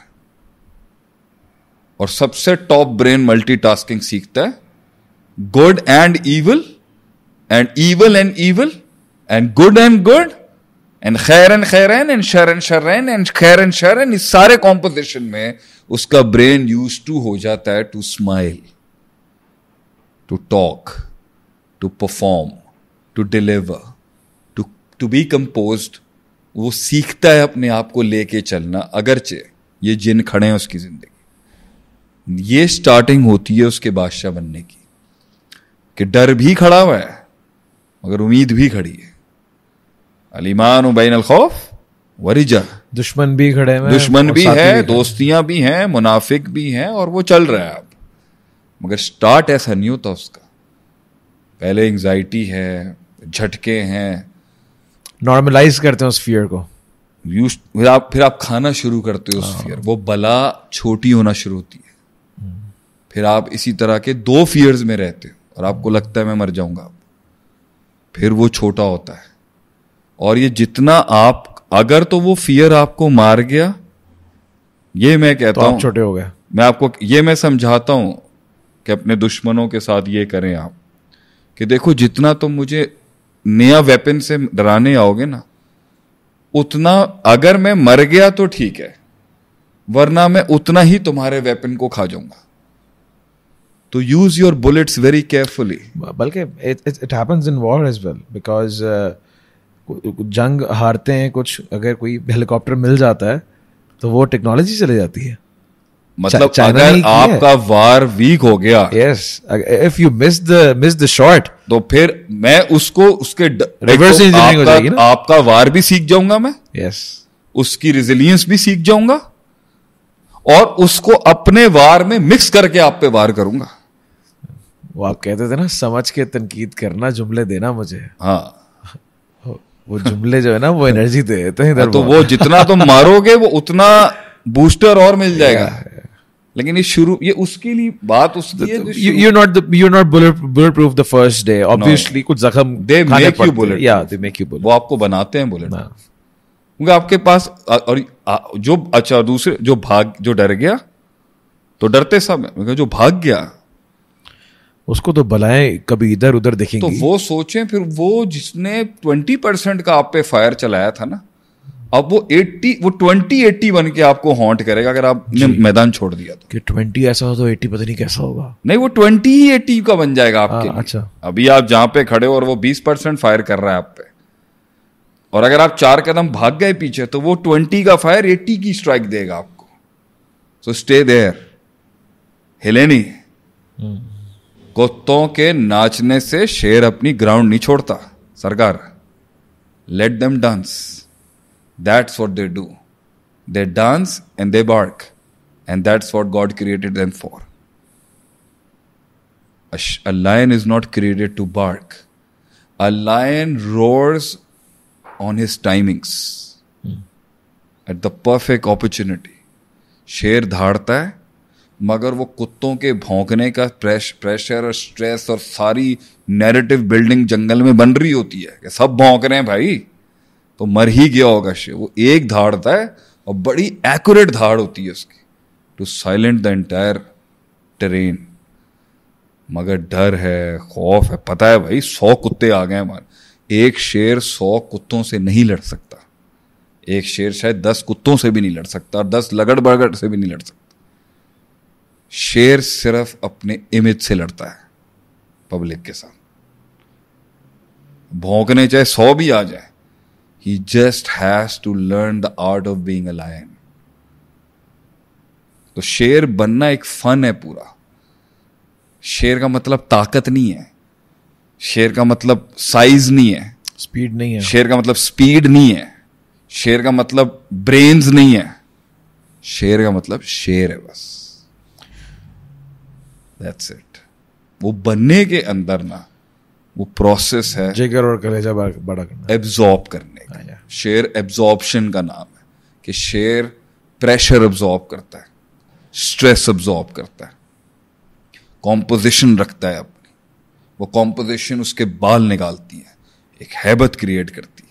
और सबसे टॉप ब्रेन मल्टी टास्किंग सीखता है good and evil and evil and evil and good and good and खैर खैरन एंड शरन एन एंड शर शरन इस सारे कॉम्पोजिशन में उसका ब्रेन यूज टू हो जाता है to smile to talk to perform to deliver to to be compose वो सीखता है अपने आप को लेके चलना अगरचे ये जिन खड़े हैं उसकी जिंदगी ये स्टार्टिंग होती है उसके बादशाह बनने की कि डर भी खड़ा हुआ है मगर उम्मीद भी खड़ी है अलीमान बैन खौफ वरिजा दुश्मन भी खड़े हैं दुश्मन भी है दोस्तियां भी हैं मुनाफिक भी हैं और वो चल रहा है अब मगर स्टार्ट ऐसा नहीं होता उसका पहले एंग्जाइटी है झटके हैं नॉर्मलाइज करते हैं उस फियर को यूज फिर आप फिर आप खाना शुरू करते हो उस फियर हाँ। वो बला छोटी होना शुरू होती है फिर आप इसी तरह के दो फियर्स में रहते हो और आपको लगता है मैं मर जाऊंगा फिर वो छोटा होता है और ये जितना आप अगर तो वो फियर आपको मार गया ये मैं कहता तो हूं छोटे हो गए मैं आपको ये मैं समझाता हूं कि अपने दुश्मनों के साथ ये करें आप कि देखो जितना तुम तो मुझे नया वेपन से डराने आओगे ना उतना अगर मैं मर गया तो ठीक है वरना मैं उतना ही तुम्हारे वेपन को खा जाऊंगा तो use your bullets very carefully बल्कि it happens in war as well because जंग हारते हैं कुछ अगर कोई हेलीकॉप्टर मिल जाता है तो वो टेक्नोलॉजी चले जाती है मतलब चा, अगर आपका वार वीक हो गया yes if you miss the miss the shot तो फिर मैं उसको उसके रिवर्स इंजीनियरिंग हो जाएगी ना आपका वार भी सीख जाऊंगा मैं यस उसकी रिजिलियंस भी सीख जाऊंगा और उसको अपने वार में मिक्स करके आप पे वार करूंगा वो आप कहते थे ना समझ के तनकीद करना जुमले देना मुझे हाँ वो जुमले जो है ना वो एनर्जी दे देते हैं तो, हाँ, तो वो जितना तुम तो मारोगे वो उतना बूस्टर और मिल जाएगा लेकिन ये शुरू ये उसके लिए बात उस you not you not bullet bullet proof the first day obviously कुछ जख्म दे मेक यू बुलेट या दे मेक यू बुलेट वो आपको बनाते हैं बुलेट हाँ। क्योंकि आपके पास और जो अच्छा दूसरे जो भाग जो डर गया तो डरते सब जो भाग गया उसको तो बलाएं कभी इधर उधर देखेंगे तो वो सोचें फिर वो जिसने ट्वेंटी परसेंट का आप पे फायर चलाया था ना अब वो एट्टी वो ट्वेंटी एट्टी बन के आपको हॉन्ट करेगा अगर आपने मैदान छोड़ दिया तो ट्वेंटी ऐसा हो तो एट्टी पता नहीं कैसा होगा नहीं वो ट्वेंटी ही एट्टी का बन जाएगा आपके आ, हाँ, अच्छा अभी आप जहां पे खड़े हो और वो बीस परसेंट फायर कर रहा है आप पे और अगर आप चार कदम भाग गए पीछे तो वो ट्वेंटी का फायर एट्टी की स्ट्राइक देगा आपको सो स्टे देयर हिले नहीं कुत्तों के नाचने से शेर अपनी ग्राउंड नहीं छोड़ता सरकार let them dance that's what they do they dance and they bark and that's what God created them for a lion is not created to bark a lion roars on his timings at the perfect perfect शेर धाड़ता है मगर वो कुत्तों के भौंकने का प्रेश, pressure और stress और सारी नैरेटिव बिल्डिंग जंगल में बन रही होती है कि सब भौंक रहे हैं भाई तो मर ही गया होगा शिव वो एक धाड़ता है और बड़ी एक्यूरेट धाड़ होती है उसकी to silent the entire train मगर डर है खौफ है पता है भाई सौ कुत्ते आ गए हमारे एक शेर सौ कुत्तों से नहीं लड़ सकता एक शेर शायद दस कुत्तों से भी नहीं लड़ सकता और दस लगड़ बगड़ से भी नहीं लड़ सकता शेर सिर्फ अपने इमेज से लड़ता है पब्लिक के साथ भौंकने चाहे सौ भी आ जाए ही just has to learn the art of being a lion तो शेर बनना एक फन है पूरा शेर का मतलब ताकत नहीं है शेर का मतलब साइज नहीं है स्पीड नहीं है शेर का मतलब स्पीड नहीं है शेर का मतलब ब्रेन्स नहीं है शेर का मतलब शेर है बस दैट्स इट वो बनने के अंदर ना वो प्रोसेस है जिगर और कलेजा बड़ा करना एब्जॉर्ब करने का शेर हाँ, एब्जॉर्बशन का नाम है कि शेर प्रेशर एब्जॉर्ब करता है स्ट्रेस एब्जॉर्ब करता है कॉम्पोजिशन रखता है अपनी वो कॉम्पोजिशन उसके बाल निकालती है एक हैबत क्रिएट करती है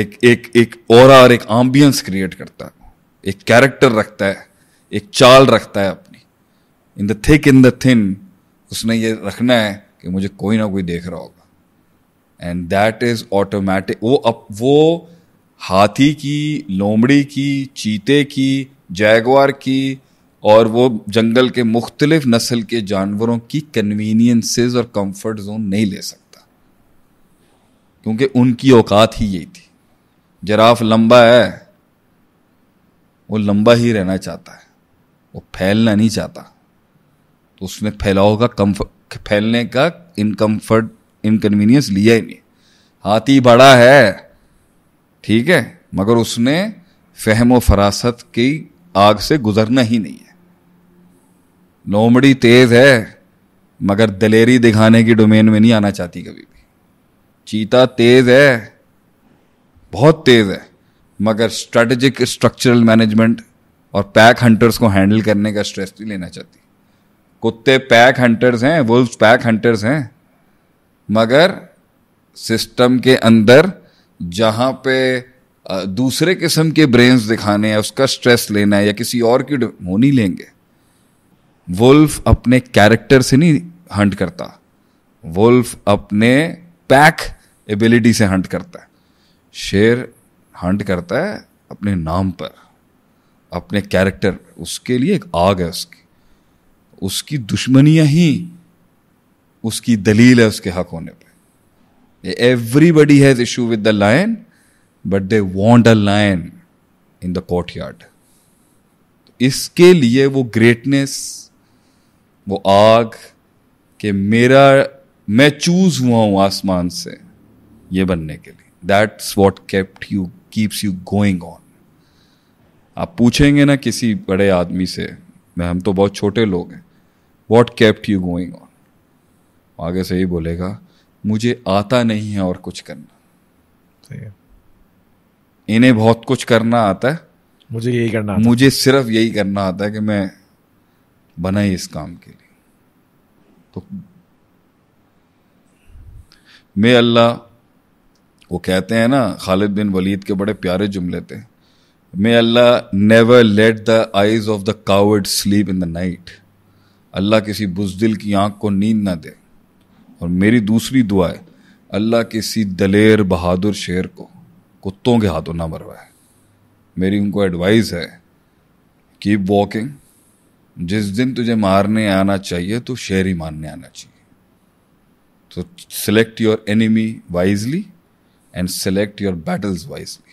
एक एक एक और एक आम्बियंस क्रिएट करता है एक कैरेक्टर रखता है एक चाल रखता है अपनी in the thick in the thin उसने ये रखना है कि मुझे कोई ना कोई देख रहा होगा एंड दैट इज ऑटोमेटिक वो अब वो हाथी की लोमड़ी की चीते की जैगवार की और वो जंगल के मुख्तलिफ नस्ल के जानवरों की कन्वीनियंसेस और कंफर्ट जोन नहीं ले सकता क्योंकि उनकी औकात ही यही थी जराफ लंबा है वो लंबा ही रहना चाहता है वो फैलना नहीं चाहता तो उसने फैलाव का कम्फर्ट फैलने का इनकम्फर्ट इनकन्वीनियंस लिया ही नहीं हाथी बड़ा है ठीक है मगर उसने फहम फरासत की आग से गुजरना ही नहीं है लोमड़ी तेज है मगर दलेरी दिखाने की डोमेन में नहीं आना चाहती कभी भी चीता तेज है बहुत तेज है मगर स्ट्रेटेजिक स्ट्रक्चरल मैनेजमेंट और पैक हंटर्स को हैंडल करने का स्ट्रेस नहीं लेना चाहती कुत्ते पैक हंटर्स हैं वुल्फ पैक हंटर्स हैं मगर सिस्टम के अंदर जहाँ पे दूसरे किस्म के ब्रेन्स दिखाने हैं उसका स्ट्रेस लेना है या किसी और की वो नहीं लेंगे वुल्फ अपने कैरेक्टर से नहीं हंट करता वुल्फ अपने पैक एबिलिटी से हंट करता है शेर हंट करता है अपने नाम पर अपने कैरेक्टर उसके लिए एक आग है उसकी उसकी दुश्मनियां ही उसकी दलील है उसके हक होने पर everybody has issue with the lion but they want a lion in the courtyard इसके लिए वो ग्रेटनेस वो आग के मेरा मैं चूज हुआ हूं आसमान से ये बनने के लिए that's what kept you keeps you going on आप पूछेंगे ना किसी बड़े आदमी से मैं हम तो बहुत छोटे लोग हैं what kept you going on आगे से ही बोलेगा मुझे आता नहीं है और कुछ करना इन्हें बहुत कुछ करना आता है मुझे यही करना आता मुझे सिर्फ यही करना आता है कि मैं बना ही इस काम के लिए तो मे अल्लाह वो कहते हैं ना खालिद बिन वलीद के बड़े प्यारे जुमले थे may Allah never let the eyes of the coward sleep in the night Allah किसी बुजदिल की आंख को नींद ना दे और मेरी दूसरी दुआ है अल्लाह किसी दलेर बहादुर शेर को कुत्तों के हाथों ना मरवाए मेरी उनको एडवाइस है कीप वॉकिंग जिस दिन तुझे मारने आना चाहिए तो शेर ही मारने आना चाहिए तो select your enemy wisely and select your battles wisely